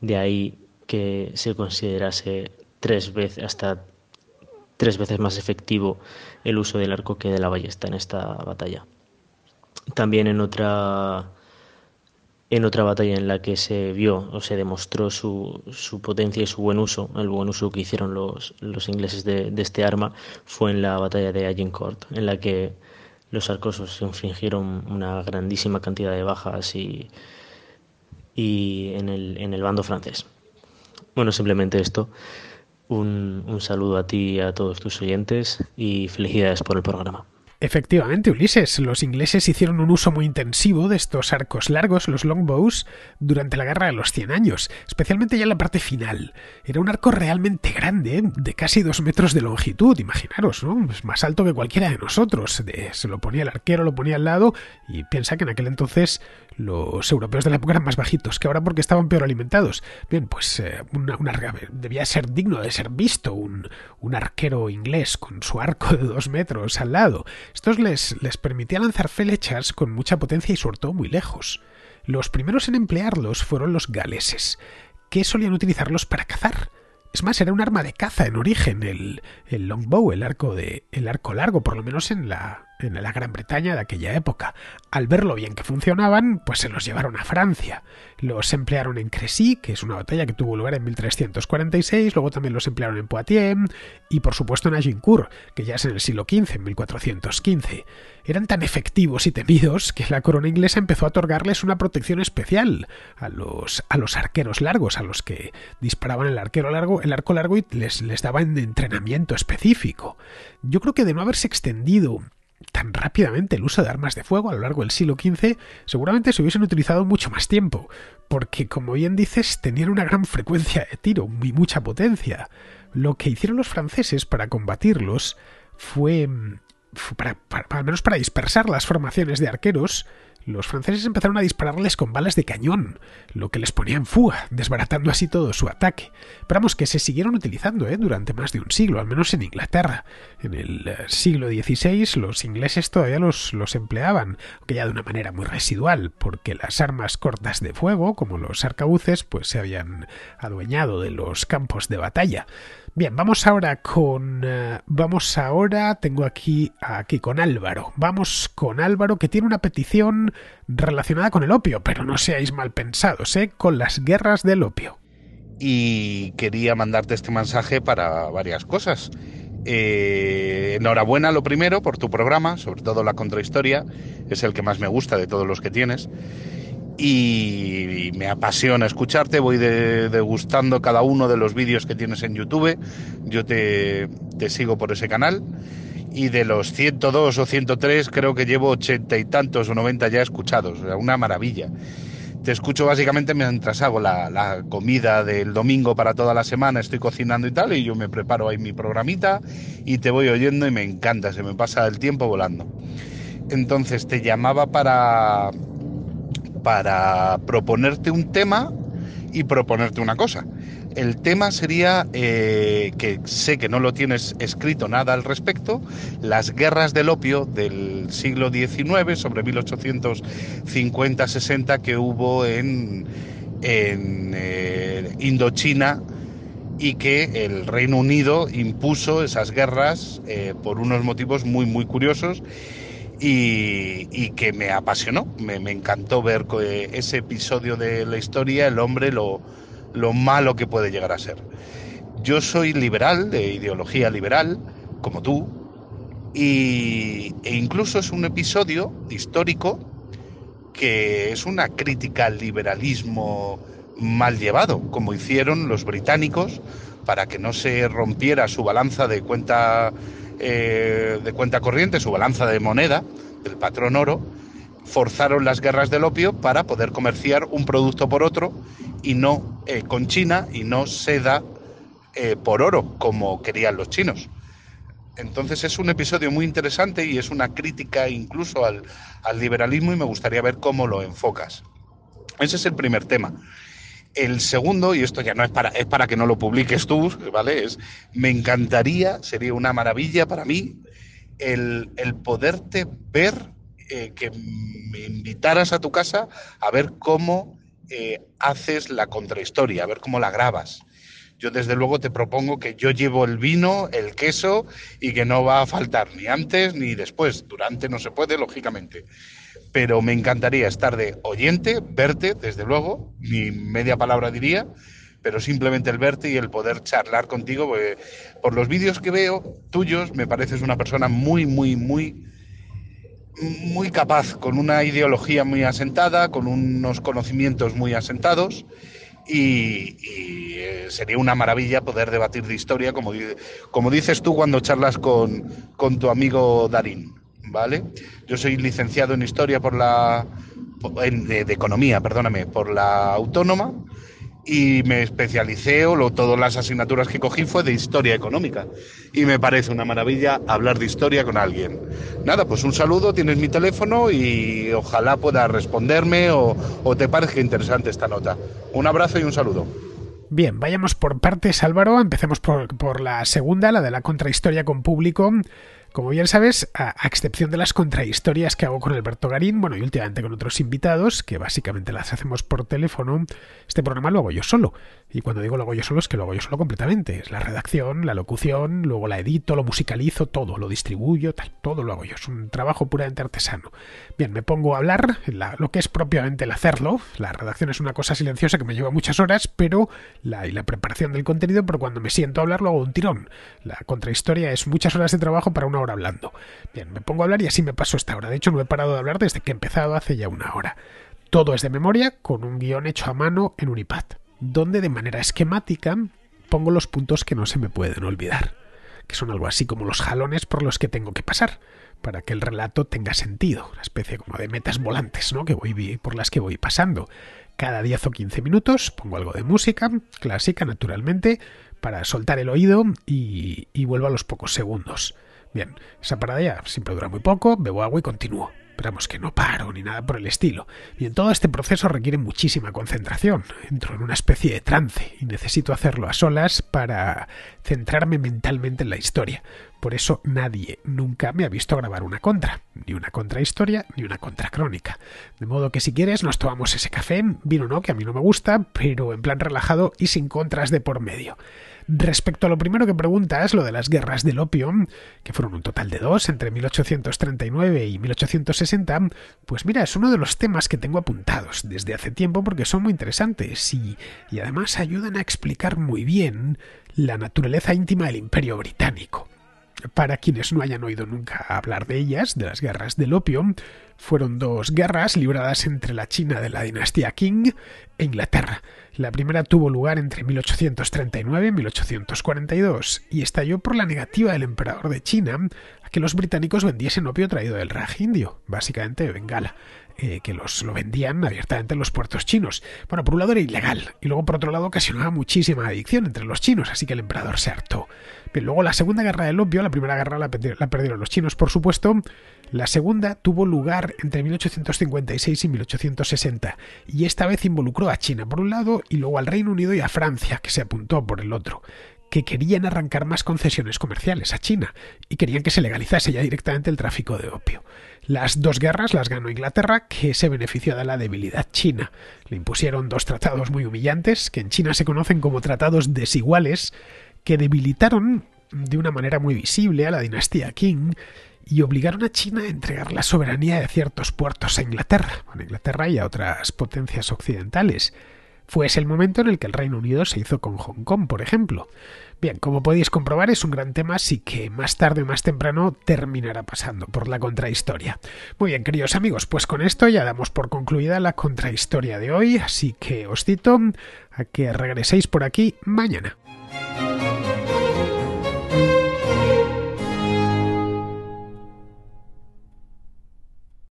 De ahí que se considerase tres veces, hasta tres veces más efectivo el uso del arco que de la ballesta en esta batalla también en otra en otra batalla en la que se vio o se demostró su, su potencia y su buen uso, el buen uso que hicieron los, los ingleses de, este arma, fue en la batalla de Agincourt, en la que los arcosos infringieron una grandísima cantidad de bajas y, y en, el, en el bando francés. Bueno, simplemente esto. Un, un saludo a ti y a todos tus oyentes y felicidades por el programa. Efectivamente, Ulises, los ingleses hicieron un uso muy intensivo de estos arcos largos, los longbows, durante la Guerra de los Cien años, especialmente ya en la parte final. Era un arco realmente grande, de casi dos metros de longitud, imaginaros, ¿no? Es más alto que cualquiera de nosotros. Eh, se lo ponía el arquero, lo ponía al lado y piensa que en aquel entonces los europeos de la época eran más bajitos que ahora porque estaban peor alimentados. Bien, pues eh, debía ser digno de ser visto un, arquero inglés con su arco de dos metros al lado. Estos les, les permitía lanzar flechas con mucha potencia y sobre muy lejos. Los primeros en emplearlos fueron los galeses, que solían utilizarlos para cazar. Es más, era un arma de caza en origen, el, el longbow, el arco, de, el arco largo, por lo menos en la, en la Gran Bretaña de aquella época. Al ver lo bien que funcionaban, pues se los llevaron a Francia. Los emplearon en crecy que es una batalla que tuvo lugar en 1346, luego también los emplearon en Poitiers y por supuesto en Agincourt, que ya es en el siglo XV, en 1415. Eran tan efectivos y temidos que la corona inglesa empezó a otorgarles una protección especial a los, a los arqueros largos, a los que disparaban el arquero largo, el arco largo y les, les daban entrenamiento específico. Yo creo que de no haberse extendido tan rápidamente el uso de armas de fuego a lo largo del siglo XV, seguramente se hubiesen utilizado mucho más tiempo, porque como bien dices, tenían una gran frecuencia de tiro y mucha potencia. Lo que hicieron los franceses para combatirlos fue, mm, para, al menos para dispersar las formaciones de arqueros, los franceses empezaron a dispararles con balas de cañón, lo que les ponía en fuga, desbaratando así todo su ataque. Pero vamos, que se siguieron utilizando ¿eh? durante más de un siglo, al menos en Inglaterra. En el eh, siglo XVI los ingleses todavía los, los empleaban, aunque ya de una manera muy residual, porque las armas cortas de fuego, como los arcabuces, pues se habían adueñado de los campos de batalla. Bien, vamos ahora con. Eh, vamos ahora. Tengo aquí, aquí con Álvaro. Vamos con Álvaro, que tiene una petición relacionada con el opio, pero no seáis mal pensados, ¿eh? Con las guerras del opio. Y quería mandarte este mensaje para varias cosas. Eh, enhorabuena lo primero por tu programa, sobre todo la contrahistoria, es el que más me gusta de todos los que tienes y me apasiona escucharte, voy degustando cada uno de los vídeos que tienes en YouTube, yo te, sigo por ese canal y de los 102 o 103 creo que llevo ochenta y tantos o 90 ya escuchados, una maravilla. Te escucho básicamente mientras hago la, la, comida del domingo para toda la semana, estoy cocinando y tal, y yo me preparo ahí mi programita y te voy oyendo y me encanta, se me pasa el tiempo volando. Entonces te llamaba para, para proponerte un tema y proponerte una cosa. El tema sería, eh, que sé que no lo tienes escrito nada al respecto, las guerras del opio del siglo XIX, sobre 1850-60, que hubo en, eh, Indochina y que el Reino Unido impuso esas guerras eh, por unos motivos muy, muy curiosos y, que me apasionó. Me, encantó ver eh, ese episodio de la historia, el hombre, lo, lo malo que puede llegar a ser. Yo soy liberal, de ideología liberal, como tú, y, e incluso es un episodio histórico que es una crítica al liberalismo mal llevado, como hicieron los británicos para que no se rompiera su balanza de cuenta eh, de cuenta corriente, su balanza de moneda, del patrón oro, forzaron las guerras del opio para poder comerciar un producto por otro y no eh, con China y no seda eh, por oro como querían los chinos. Entonces es un episodio muy interesante y es una crítica incluso al, al liberalismo y me gustaría ver cómo lo enfocas. Ese es el primer tema. El segundo, y esto ya no es para, es para que no lo publiques tú, ¿vale? Es, me encantaría, sería una maravilla para mí el, el poderte ver, eh, que me invitaras a tu casa a ver cómo eh, haces la contrahistoria, a ver cómo la grabas. Yo desde luego te propongo que yo llevo el vino, el queso y que no va a faltar ni antes ni después. Durante no se puede, lógicamente pero me encantaría estar de oyente, verte, desde luego, ni media palabra diría, pero simplemente el verte y el poder charlar contigo, porque por los vídeos que veo tuyos me pareces una persona muy, muy, muy, muy capaz, con una ideología muy asentada, con unos conocimientos muy asentados. Y, eh, sería una maravilla poder debatir de historia, como, como dices tú cuando charlas con, con tu amigo Darín. ¿vale? Yo soy licenciado en Historia por la... de, Economía, perdóname, por la Autónoma y me especialicé o lo, todas las asignaturas que cogí fue de Historia Económica y me parece una maravilla hablar de historia con alguien. Nada, pues un saludo, tienes mi teléfono y ojalá pueda responderme o, te parezca interesante esta nota. Un abrazo y un saludo. Bien, vayamos por partes, Álvaro. Empecemos por, por la segunda, la de la contrahistoria con público. Como bien sabes, a, excepción de las contrahistorias que hago con Alberto Garín, bueno, y últimamente con otros invitados, que básicamente las hacemos por teléfono, este programa lo hago yo solo. Y cuando digo lo hago yo solo es que lo hago yo solo completamente. Es la redacción, la locución, luego la edito, lo musicalizo, todo, lo distribuyo, tal, todo lo hago yo. Es un trabajo puramente artesano. Bien, me pongo a hablar, lo que es propiamente el hacerlo. La redacción es una cosa silenciosa que me lleva muchas horas, pero la, y la preparación del contenido, pero cuando me siento a hablar lo hago un tirón. La contrahistoria es muchas horas de trabajo para una hora hablando. Bien, me pongo a hablar y así me paso esta hora. De hecho, no he parado de hablar desde que he empezado hace ya una hora. Todo es de memoria, con un guión hecho a mano en un iPad donde de manera esquemática pongo los puntos que no se me pueden olvidar, que son algo así como los jalones por los que tengo que pasar, para que el relato tenga sentido, una especie como de metas volantes, ¿no? Que voy por las que voy pasando. Cada 10 o 15 minutos pongo algo de música, clásica naturalmente, para soltar el oído y, y vuelvo a los pocos segundos. Bien, esa parada ya siempre dura muy poco, bebo agua y continúo. Esperamos que no paro ni nada por el estilo. Y en todo este proceso requiere muchísima concentración. Entro en una especie de trance y necesito hacerlo a solas para centrarme mentalmente en la historia. Por eso nadie nunca me ha visto grabar una contra, ni una contra historia, ni una contra crónica. De modo que si quieres nos tomamos ese café, vino no, que a mí no me gusta, pero en plan relajado y sin contras de por medio. Respecto a lo primero que preguntas, lo de las guerras del opio, que fueron un total de dos entre 1839 y 1860, pues mira, es uno de los temas que tengo apuntados desde hace tiempo porque son muy interesantes y además ayudan a explicar muy bien la naturaleza íntima del imperio británico. Para quienes no hayan oído nunca hablar de ellas, de las guerras del opio, fueron dos guerras libradas entre la China de la dinastía Qing e Inglaterra. La primera tuvo lugar entre 1839 y 1842 y estalló por la negativa del emperador de China a que los británicos vendiesen opio traído del Raj indio, básicamente de Bengala, eh, que los, lo vendían abiertamente en los puertos chinos. Bueno, por un lado era ilegal y luego por otro lado ocasionaba muchísima adicción entre los chinos, así que el emperador se hartó luego la Segunda Guerra del Opio, la primera guerra la, la perdieron los chinos, por supuesto. La segunda tuvo lugar entre 1856 y 1860, y esta vez involucró a China por un lado y luego al Reino Unido y a Francia, que se apuntó por el otro que querían arrancar más concesiones comerciales a China y querían que se legalizase ya directamente el tráfico de opio. Las dos guerras las ganó Inglaterra, que se benefició de la debilidad china. Le impusieron dos tratados muy humillantes, que en China se conocen como tratados desiguales, que debilitaron de una manera muy visible a la dinastía Qing y obligaron a China a entregar la soberanía de ciertos puertos a Inglaterra, a Inglaterra y a otras potencias occidentales. Fue ese el momento en el que el Reino Unido se hizo con Hong Kong, por ejemplo. Bien, como podéis comprobar, es un gran tema, así que más tarde o más temprano terminará pasando por la contrahistoria. Muy bien, queridos amigos, pues con esto ya damos por concluida la contrahistoria de hoy, así que os cito a que regreséis por aquí mañana.